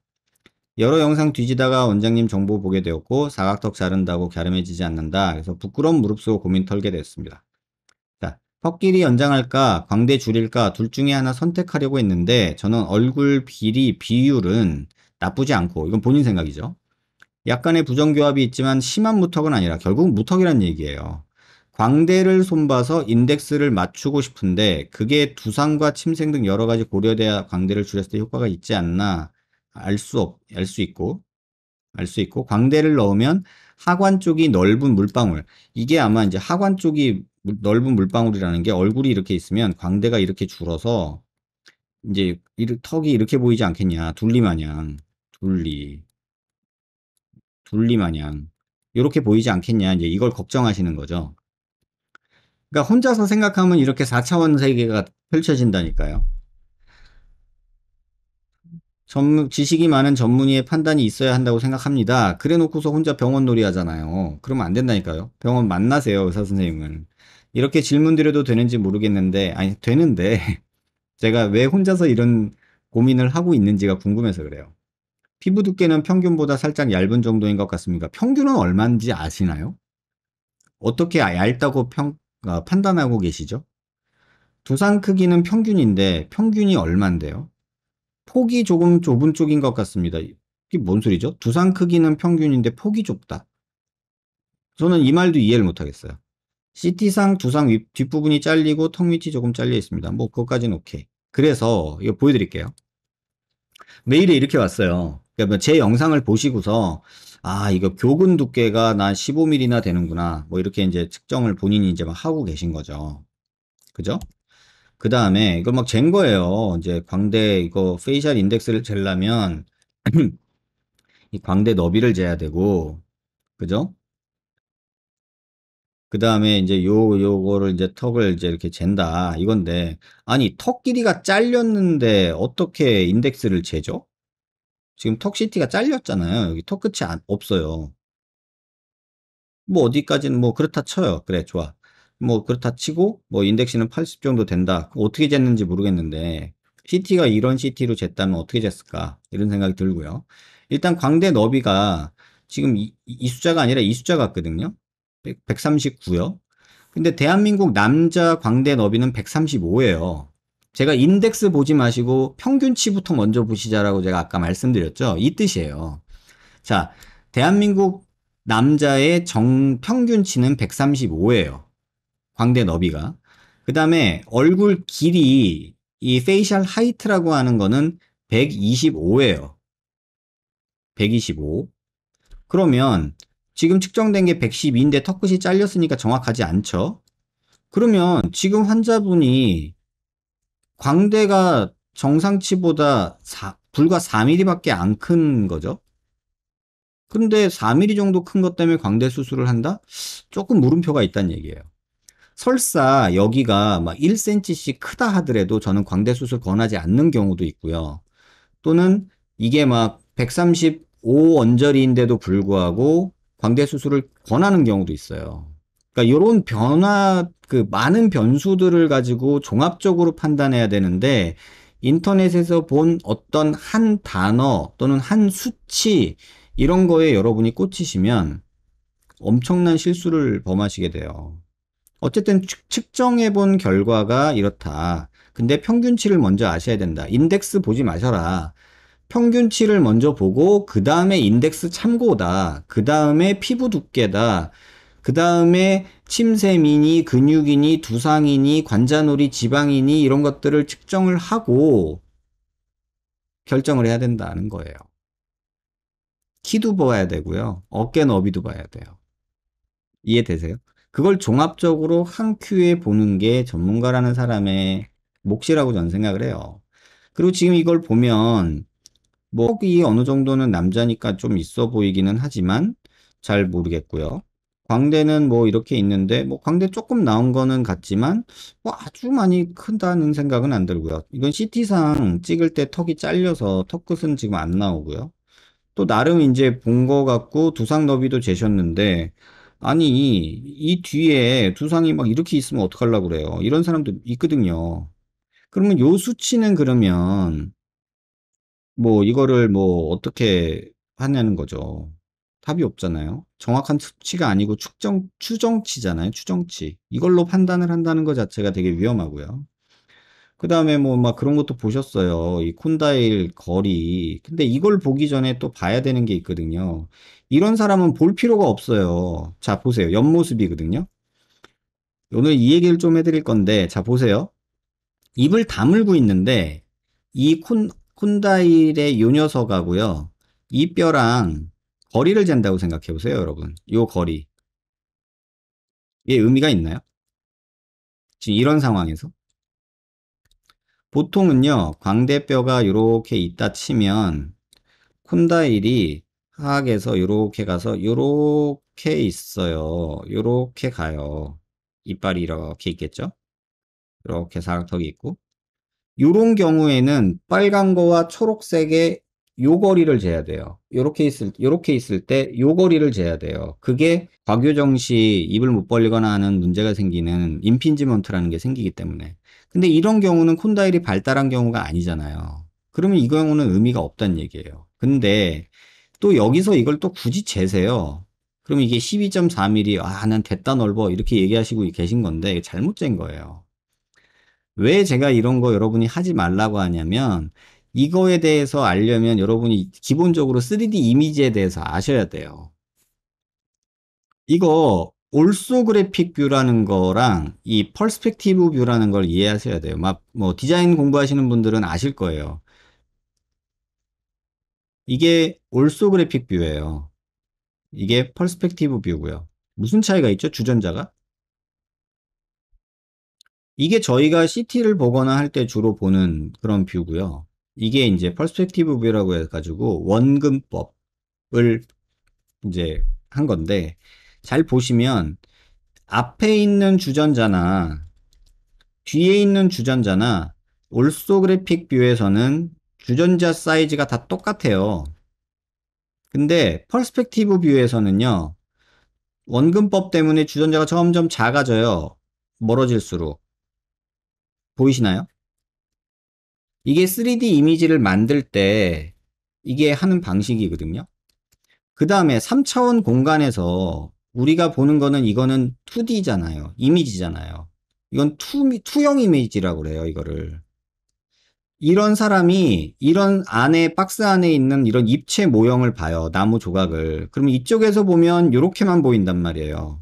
여러 영상 뒤지다가 원장님 정보 보게 되었고 사각턱 자른다고 갸름해지지 않는다. 그래서 부끄러운 무릎 쓰고 고민 털게 됐습니다. 턱길이 연장할까 광대 줄일까 둘 중에 하나 선택하려고 했는데 저는 얼굴 비리 비율은 나쁘지 않고 이건 본인 생각이죠. 약간의 부정교합이 있지만 심한 무턱은 아니라 결국 무턱이란 얘기예요. 광대를 손봐서 인덱스를 맞추고 싶은데 그게 두상과 침생 등 여러 가지 고려돼야 광대를 줄였을 때 효과가 있지 않나 알 수 없, 알 수 있고 알 수 있고 광대를 넣으면 하관 쪽이 넓은 물방울. 이게 아마 이제 하관 쪽이 넓은 물방울이라는 게 얼굴이 이렇게 있으면 광대가 이렇게 줄어서 이제 턱이 이렇게 보이지 않겠냐. 둘리 마냥. 둘리. 둘리 마냥. 이렇게 보이지 않겠냐. 이제 이걸 걱정하시는 거죠. 그러니까 혼자서 생각하면 이렇게 4차원 세계가 펼쳐진다니까요. 전, 지식이 많은 전문의의 판단이 있어야 한다고 생각합니다. 그래 놓고서 혼자 병원 놀이 하잖아요. 그러면 안 된다니까요. 병원 만나세요, 의사 선생님은. 이렇게 질문 드려도 되는지 모르겠는데, 아니, 되는데, 제가 왜 혼자서 이런 고민을 하고 있는지가 궁금해서 그래요. 피부 두께는 평균보다 살짝 얇은 정도인 것 같습니다. 평균은 얼마인지 아시나요? 어떻게 얇다고 평, 어, 판단하고 계시죠? 두상 크기는 평균인데, 평균이 얼만데요? 폭이 조금 좁은 쪽인 것 같습니다. 이게 뭔 소리죠? 두상 크기는 평균인데 폭이 좁다. 저는 이 말도 이해를 못하겠어요. CT상 두상 윗, 뒷부분이 잘리고 턱 밑이 조금 잘려 있습니다. 뭐 그것까지는 오케이. 그래서 이거 보여드릴게요. 메일이 이렇게 왔어요. 그러니까 뭐 제 영상을 보시고서 아 이거 교근 두께가 난 15mm나 되는구나 뭐 이렇게 이제 측정을 본인이 이제 막 하고 계신 거죠. 그죠? 그 다음에 이걸 막잰 거예요. 이제 광대 이거 페이셜 인덱스를 재려면 이 광대 너비를 재야 되고 그죠? 그 다음에 이제 요, 요거를 이제 턱을 이제 이렇게 잰다 이건데 아니 턱 길이가 잘렸는데 어떻게 인덱스를 재죠? 지금 턱 시티가 잘렸잖아요. 여기 턱 끝이 안, 없어요. 뭐 어디까지는 뭐 그렇다 쳐요. 그래 좋아. 뭐 그렇다 치고 뭐 인덱스는 80 정도 된다. 어떻게 쟀는지 모르겠는데 CT가 이런 CT로 쟀다면 어떻게 쟀을까? 이런 생각이 들고요. 일단 광대 너비가 지금 이, 이 숫자가 아니라 이 숫자 같거든요. 139요. 근데 대한민국 남자 광대 너비는 135예요. 제가 인덱스 보지 마시고 평균치부터 먼저 보시자라고 제가 아까 말씀드렸죠. 이 뜻이에요. 자, 대한민국 남자의 정 평균치는 135예요. 광대 너비가. 그 다음에 얼굴 길이 이 페이셜 하이트라고 하는 거는 1 2 5에요 125. 그러면 지금 측정된 게 112인데 턱끝이 잘렸으니까 정확하지 않죠? 그러면 지금 환자분이 광대가 정상치보다 4, 불과 4mm밖에 안 큰 거죠? 근데 4mm 정도 큰 것 때문에 광대 수술을 한다? 조금 물음표가 있다는 얘기예요. 설사 여기가 막 1cm씩 크다 하더라도 저는 광대 수술 권하지 않는 경우도 있고요. 또는 이게 막 135 언저리인데도 불구하고 광대 수술을 권하는 경우도 있어요. 그러니까 이런 변화 그 많은 변수들을 가지고 종합적으로 판단해야 되는데 인터넷에서 본 어떤 한 단어 또는 한 수치 이런 거에 여러분이 꽂히시면 엄청난 실수를 범하시게 돼요. 어쨌든 측정해 본 결과가 이렇다. 근데 평균치를 먼저 아셔야 된다. 인덱스 보지 마셔라. 평균치를 먼저 보고 그 다음에 인덱스 참고다. 그 다음에 피부 두께다. 그 다음에 침샘이니 근육이니 두상이니 관자놀이 지방이니 이런 것들을 측정을 하고 결정을 해야 된다는 거예요. 키도 봐야 되고요. 어깨 너비도 봐야 돼요. 이해되세요? 그걸 종합적으로 한 큐에 보는 게 전문가라는 사람의 몫이라고 저는 생각을 해요. 그리고 지금 이걸 보면 뭐 폭이 어느 정도는 남자니까 좀 있어 보이기는 하지만 잘 모르겠고요. 광대는 뭐 이렇게 있는데 뭐 광대 조금 나온 거는 같지만 뭐 아주 많이 큰다는 생각은 안 들고요. 이건 CT상 찍을 때 턱이 잘려서 턱 끝은 지금 안 나오고요. 또 나름 이제 본 거 같고 두상 너비도 재셨는데 아니 이 뒤에 두상이 막 이렇게 있으면 어떡하려고 그래요. 이런 사람도 있거든요. 그러면 요 수치는 그러면 뭐 이거를 뭐 어떻게 하냐는 거죠. 답이 없잖아요. 정확한 수치가 아니고 추정, 추정치잖아요. 추정치. 이걸로 판단을 한다는 것 자체가 되게 위험하고요. 그 다음에 뭐 막 그런 것도 보셨어요. 이 콘다일 거리. 근데 이걸 보기 전에 또 봐야 되는 게 있거든요. 이런 사람은 볼 필요가 없어요. 자, 보세요. 옆모습이거든요. 오늘 이 얘기를 좀 해드릴 건데, 자, 보세요. 입을 다물고 있는데, 이 콘, 콘다일의 요 녀석하고요. 이 뼈랑 거리를 잰다고 생각해 보세요, 여러분. 요 거리. 이게 예, 의미가 있나요? 지금 이런 상황에서. 보통은요, 광대뼈가 이렇게 있다 치면, 콘다일이 하학에서 요렇게 가서 요렇게 있어요. 요렇게 가요. 이빨이 이렇게 있겠죠? 이렇게 사각턱이 있고 요런 경우에는 빨간 거와 초록색의 요 거리를 재야 돼요. 요렇게 있을, 요렇게 있을 때 요 거리를 재야 돼요. 그게 과교정 시 입을 못 벌리거나 하는 문제가 생기는 임핀지먼트라는 게 생기기 때문에. 근데 이런 경우는 콘다일이 발달한 경우가 아니잖아요. 그러면 이 경우는 의미가 없다는 얘기예요. 근데 또 여기서 이걸 또 굳이 재세요. 그럼 이게 12.4mm, 아, 난 됐다 넓어. 이렇게 얘기하시고 계신 건데, 잘못 된 거예요. 왜 제가 이런 거 여러분이 하지 말라고 하냐면, 이거에 대해서 알려면 여러분이 기본적으로 3D 이미지에 대해서 아셔야 돼요. 이거 올소그래픽 뷰라는 거랑 이 퍼스펙티브 뷰라는 걸 이해하셔야 돼요. 막 뭐 디자인 공부하시는 분들은 아실 거예요. 이게 올소 그래픽 뷰예요. 이게 퍼스펙티브 뷰고요. 무슨 차이가 있죠? 주전자가? 이게 저희가 CT를 보거나 할 때 주로 보는 그런 뷰고요. 이게 이제 퍼스펙티브 뷰라고 해가지고 원근법을 이제 한 건데 잘 보시면 앞에 있는 주전자나 뒤에 있는 주전자나 올소 그래픽 뷰에서는 주전자 사이즈가 다 똑같아요. 근데 퍼스펙티브 뷰에서는요. 원근법 때문에 주전자가 점점 작아져요. 멀어질수록. 보이시나요? 이게 3D 이미지를 만들 때 이게 하는 방식이거든요. 그 다음에 3차원 공간에서 우리가 보는 거는 이거는 2D잖아요. 이미지잖아요. 이건 투, 투영 이미지라고 그래요, 이거를. 이런 사람이 이런 안에 박스 안에 있는 이런 입체 모형을 봐요. 나무 조각을. 그럼 이쪽에서 보면 이렇게만 보인단 말이에요.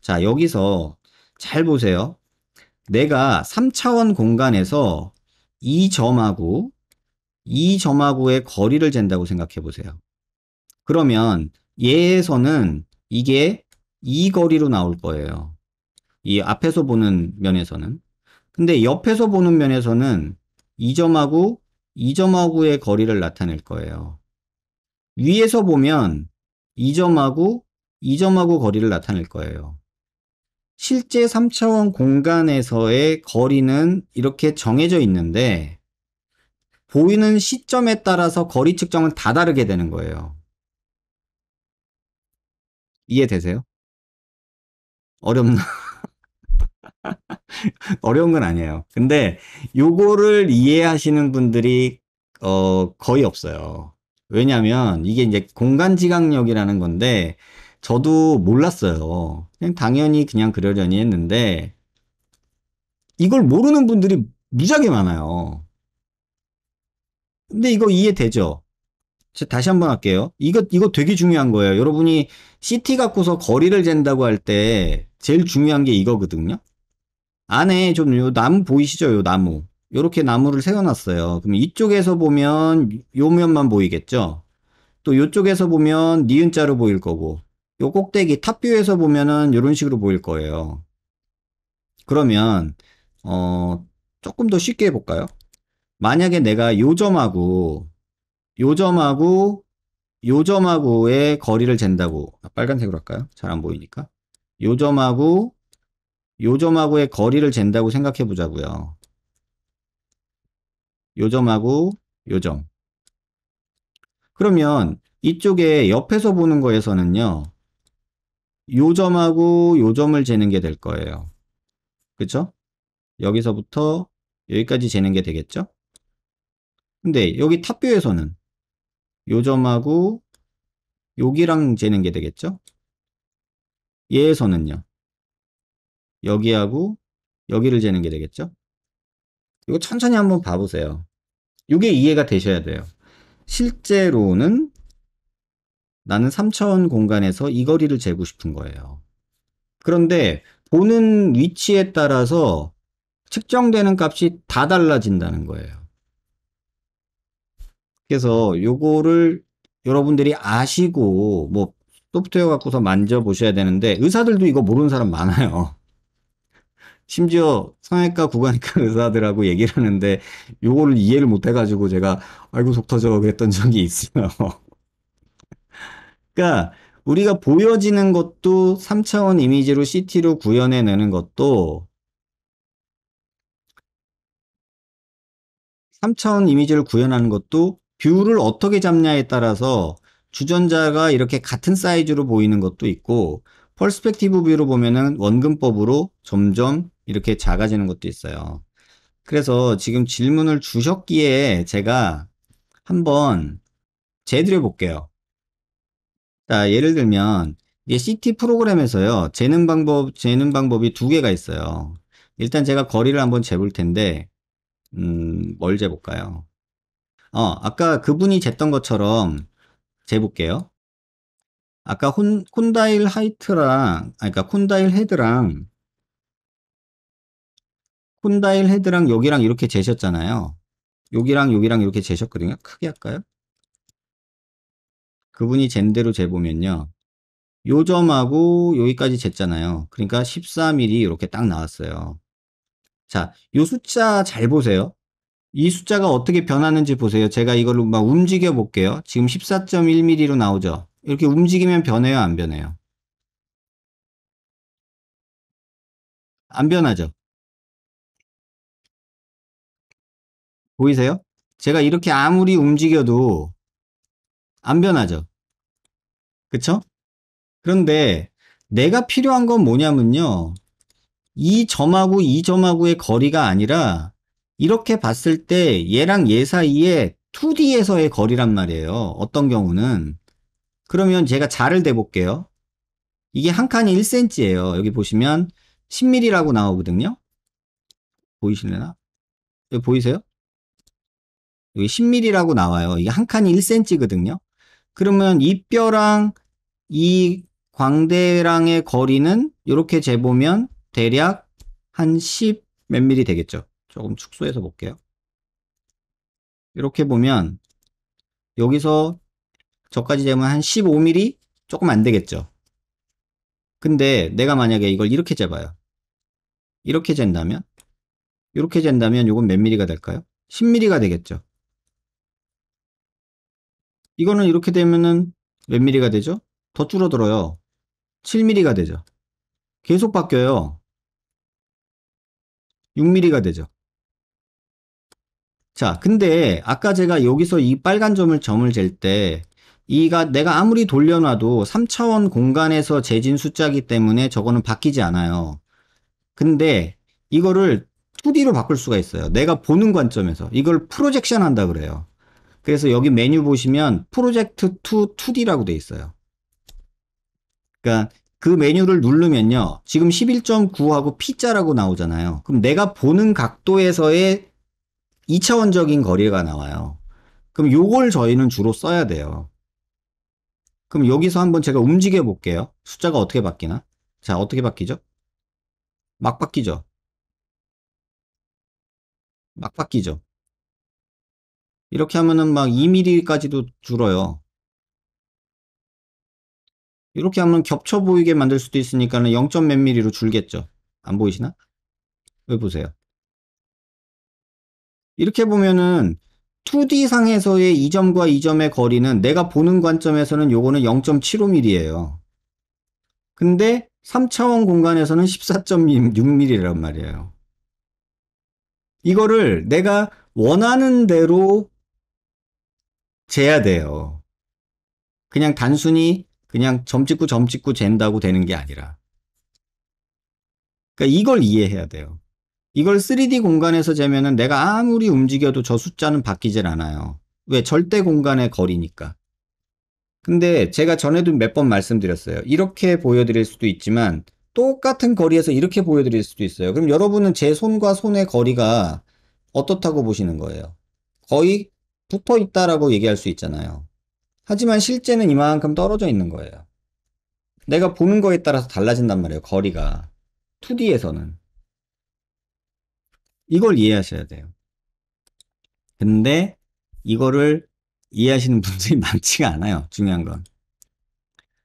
자, 여기서 잘 보세요. 내가 3차원 공간에서 이 점하고 이 점하고의 거리를 잰다고 생각해 보세요. 그러면 얘에서는 이게 이 거리로 나올 거예요. 이 앞에서 보는 면에서는. 근데 옆에서 보는 면에서는 이 점하고 이 점하고의 거리를 나타낼 거예요. 위에서 보면 이 점하고 이 점하고 거리를 나타낼 거예요. 실제 3차원 공간에서의 거리는 이렇게 정해져 있는데 보이는 시점에 따라서 거리 측정은 다 다르게 되는 거예요. 이해되세요? 어렵나? 어려운 건 아니에요. 근데 요거를 이해하시는 분들이 어, 거의 없어요. 왜냐면 하 이게 이제 공간 지각력이라는 건데 저도 몰랐어요. 그냥 당연히 그냥 그러려니 했는데 이걸 모르는 분들이 무지하게 많아요. 근데 이거 이해되죠? 다시 한번 할게요. 이거, 이거 되게 중요한 거예요. 여러분이 CT 갖고서 거리를 잰다고 할 때 제일 중요한 게 이거거든요. 안에 좀 요 나무 보이시죠? 요 나무. 요렇게 나무를 세워놨어요. 그럼 이쪽에서 보면 요 면만 보이겠죠? 또 요쪽에서 보면 니은자로 보일 거고 요 꼭대기 탑뷰에서 보면은 요런 식으로 보일 거예요. 그러면 어 조금 더 쉽게 해볼까요? 만약에 내가 요점하고 요점하고 요점하고의 거리를 잰다고 아, 빨간색으로 할까요? 잘 안 보이니까 요점하고 요점하고의 거리를 잰다고 생각해 보자고요. 요점하고 요점. 그러면 이쪽에 옆에서 보는 거에서는요. 요점하고 요점을 재는 게 될 거예요. 그쵸? 여기서부터 여기까지 재는 게 되겠죠? 근데 여기 탑뷰에서는 요점하고 여기랑 재는 게 되겠죠? 얘에서는요. 여기하고 여기를 재는 게 되겠죠? 이거 천천히 한번 봐보세요. 이게 이해가 되셔야 돼요. 실제로는 나는 3차원 공간에서 이 거리를 재고 싶은 거예요. 그런데 보는 위치에 따라서 측정되는 값이 다 달라진다는 거예요. 그래서 요거를 여러분들이 아시고 뭐 소프트웨어 갖고서 만져보셔야 되는데 의사들도 이거 모르는 사람 많아요. 심지어 성형외과 구간과 의사들하고 얘기를 하는데 요거를 이해를 못 해가지고 제가 아이고 속 터져 그랬던 적이 있어요. 그러니까 우리가 보여지는 것도 3차원 이미지로 CT로 구현해내는 것도 3차원 이미지를 구현하는 것도 뷰를 어떻게 잡냐에 따라서 주전자가 이렇게 같은 사이즈로 보이는 것도 있고 펄스펙티브 뷰로 보면은 원근법으로 점점 이렇게 작아지는 것도 있어요. 그래서 지금 질문을 주셨기에 제가 한번 재드려 볼게요. 자, 예를 들면 이게 CT 프로그램에서요. 재는 방법, 재는 방법이 두 개가 있어요. 일단 제가 거리를 한번 재볼 텐데 음, 뭘 재볼까요? 어, 아까 그분이 쟀던 것처럼 재볼게요. 아까 혼, 콘다일 하이트랑, 아니, 그러니까 콘다일 헤드랑 콘다일 헤드랑 여기랑 이렇게 재셨잖아요. 여기랑 여기랑 이렇게 재셨거든요. 크게 할까요? 그분이 잰대로 재보면요. 요 점하고 여기까지 쟀잖아요. 그러니까 1 4 m m 이렇게 딱 나왔어요. 자, 요 숫자 잘 보세요. 이 숫자가 어떻게 변하는지 보세요. 제가 이걸로 막 움직여 볼게요. 지금 14.1mm로 나오죠. 이렇게 움직이면 변해요, 안 변해요? 안 변하죠. 보이세요? 제가 이렇게 아무리 움직여도 안 변하죠. 그쵸? 그런데 내가 필요한 건 뭐냐면요. 이 점하고 이 점하고의 거리가 아니라 이렇게 봤을 때 얘랑 얘 사이에 2D에서의 거리란 말이에요. 어떤 경우는. 그러면 제가 자를 대볼게요. 이게 한 칸이 1cm예요. 여기 보시면 10mm라고 나오거든요. 보이실래나? 여기 보이세요? 여기 10mm라고 나와요. 이게 한 칸이 1cm거든요. 그러면 이 뼈랑 이 광대랑의 거리는 이렇게 재보면 대략 한 10몇 mm 되겠죠. 조금 축소해서 볼게요. 이렇게 보면 여기서 저까지 재면 한 15mm 조금 안 되겠죠. 근데 내가 만약에 이걸 이렇게 재봐요. 이렇게 잰다면 이렇게 잰다면 이건 몇 mm가 될까요? 10mm가 되겠죠. 이거는 이렇게 되면은 몇 미리가 되죠? 더 줄어들어요. 7mm가 되죠. 계속 바뀌어요. 6mm가 되죠. 자, 근데 아까 제가 여기서 이 빨간 점을 점을 잴 때 이가 내가 아무리 돌려놔도 3차원 공간에서 재진 숫자이기 때문에 저거는 바뀌지 않아요. 근데 이거를 2D로 바꿀 수가 있어요. 내가 보는 관점에서 이걸 프로젝션 한다 그래요. 그래서 여기 메뉴 보시면 프로젝트 투 2D라고 돼 있어요. 그러니까 그 메뉴를 누르면요. 지금 11.9하고 P자라고 나오잖아요. 그럼 내가 보는 각도에서의 2차원적인 거리가 나와요. 그럼 요걸 저희는 주로 써야 돼요. 그럼 여기서 한번 제가 움직여 볼게요. 숫자가 어떻게 바뀌나? 자, 어떻게 바뀌죠? 막 바뀌죠? 막 바뀌죠? 이렇게 하면은 막 2mm까지도 줄어요. 이렇게 하면 겹쳐 보이게 만들 수도 있으니까 0. 몇 mm로 줄겠죠. 안 보이시나? 왜 보세요. 이렇게 보면은 2D 상에서의 이 점과 이 점의 거리는 내가 보는 관점에서는 요거는 0.75mm예요. 근데 3차원 공간에서는 14.6mm란 말이에요. 이거를 내가 원하는 대로 재야 돼요. 그냥 단순히 그냥 점 찍고 점 찍고 잰다고 되는 게 아니라. 그러니까 이걸 이해해야 돼요. 이걸 3D 공간에서 재면은 내가 아무리 움직여도 저 숫자는 바뀌질 않아요. 왜? 절대 공간의 거리니까. 근데 제가 전에도 몇 번 말씀드렸어요. 이렇게 보여드릴 수도 있지만 똑같은 거리에서 이렇게 보여드릴 수도 있어요. 그럼 여러분은 제 손과 손의 거리가 어떻다고 보시는 거예요? 거의 붙어 있다라고 얘기할 수 있잖아요. 하지만 실제는 이만큼 떨어져 있는 거예요. 내가 보는 거에 따라서 달라진단 말이에요. 거리가. 2D에서는. 이걸 이해하셔야 돼요. 근데 이거를 이해하시는 분들이 많지가 않아요. 중요한 건.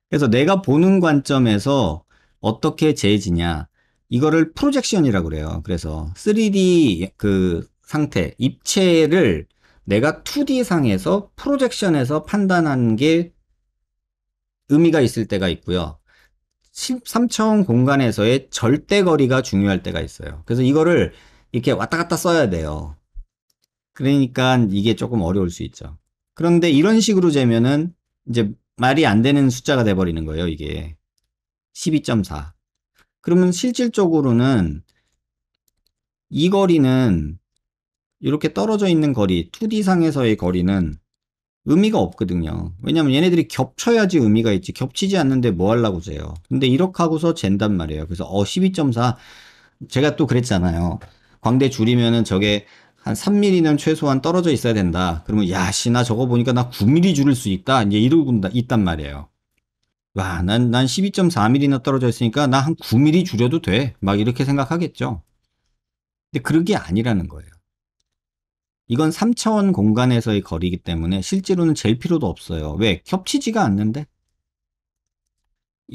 그래서 내가 보는 관점에서 어떻게 재지냐. 이거를 프로젝션이라고 그래요. 그래서 3D 그 상태, 입체를 내가 2D상에서 프로젝션에서 판단한 게 의미가 있을 때가 있고요. 13차원 공간에서의 절대 거리가 중요할 때가 있어요. 그래서 이거를 이렇게 왔다 갔다 써야 돼요. 그러니까 이게 조금 어려울 수 있죠. 그런데 이런 식으로 재면은 이제 말이 안 되는 숫자가 돼버리는 거예요, 이게. 12.4. 그러면 실질적으로는 이 거리는 이렇게 떨어져 있는 거리, 2D상에서의 거리는 의미가 없거든요. 왜냐면 얘네들이 겹쳐야지 의미가 있지. 겹치지 않는데 뭐 하려고 재요. 근데 이렇게 하고서 잰단 말이에요. 그래서 어12.4 제가 또 그랬잖아요. 광대 줄이면은 저게 한 3mm는 최소한 떨어져 있어야 된다. 그러면 야, 씨, 나 저거 보니까 나 9mm 줄일 수 있다. 이제 이러군다 있단 말이에요. 와, 난, 난 12.4mm나 떨어져 있으니까 나 한 9mm 줄여도 돼. 막 이렇게 생각하겠죠. 근데 그런 게 아니라는 거예요. 이건 3차원 공간에서의 거리이기 때문에 실제로는 잴 필요도 없어요. 왜? 겹치지가 않는데?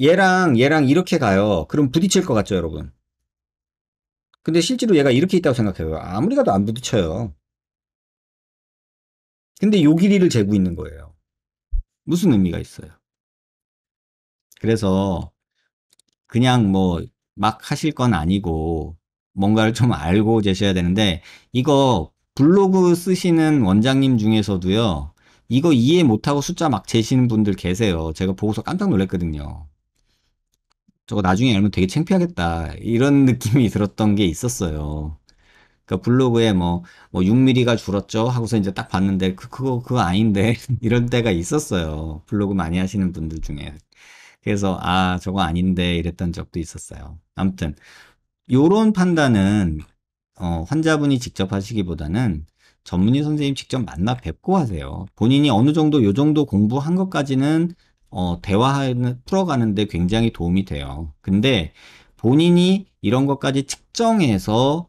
얘랑 얘랑 이렇게 가요. 그럼 부딪힐 것 같죠, 여러분? 근데 실제로 얘가 이렇게 있다고 생각해요. 아무리 가도 안 부딪혀요. 근데 요 길이를 재고 있는 거예요. 무슨 의미가 있어요? 그래서 그냥 뭐 막 하실 건 아니고 뭔가를 좀 알고 재셔야 되는데 이거 블로그 쓰시는 원장님 중에서도요. 이거 이해 못하고 숫자 막 재시는 분들 계세요. 제가 보고서 깜짝 놀랐거든요. 저거 나중에 알면 되게 창피하겠다. 이런 느낌이 들었던 게 있었어요. 그러니까 블로그에 뭐, 뭐 6mm가 줄었죠? 하고서 이제 딱 봤는데, 그, 그거, 그거 아닌데. 이런 때가 있었어요. 블로그 많이 하시는 분들 중에. 그래서, 아, 저거 아닌데. 이랬던 적도 있었어요. 아무튼, 요런 판단은 어, 환자분이 직접 하시기보다는 전문의 선생님 직접 만나 뵙고 하세요. 본인이 어느 정도 요 정도 공부한 것까지는 어, 대화하는 풀어가는데 굉장히 도움이 돼요. 근데 본인이 이런 것까지 측정해서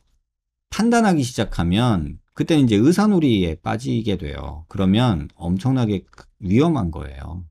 판단하기 시작하면 그때는 이제 의사놀이에 빠지게 돼요. 그러면 엄청나게 위험한 거예요.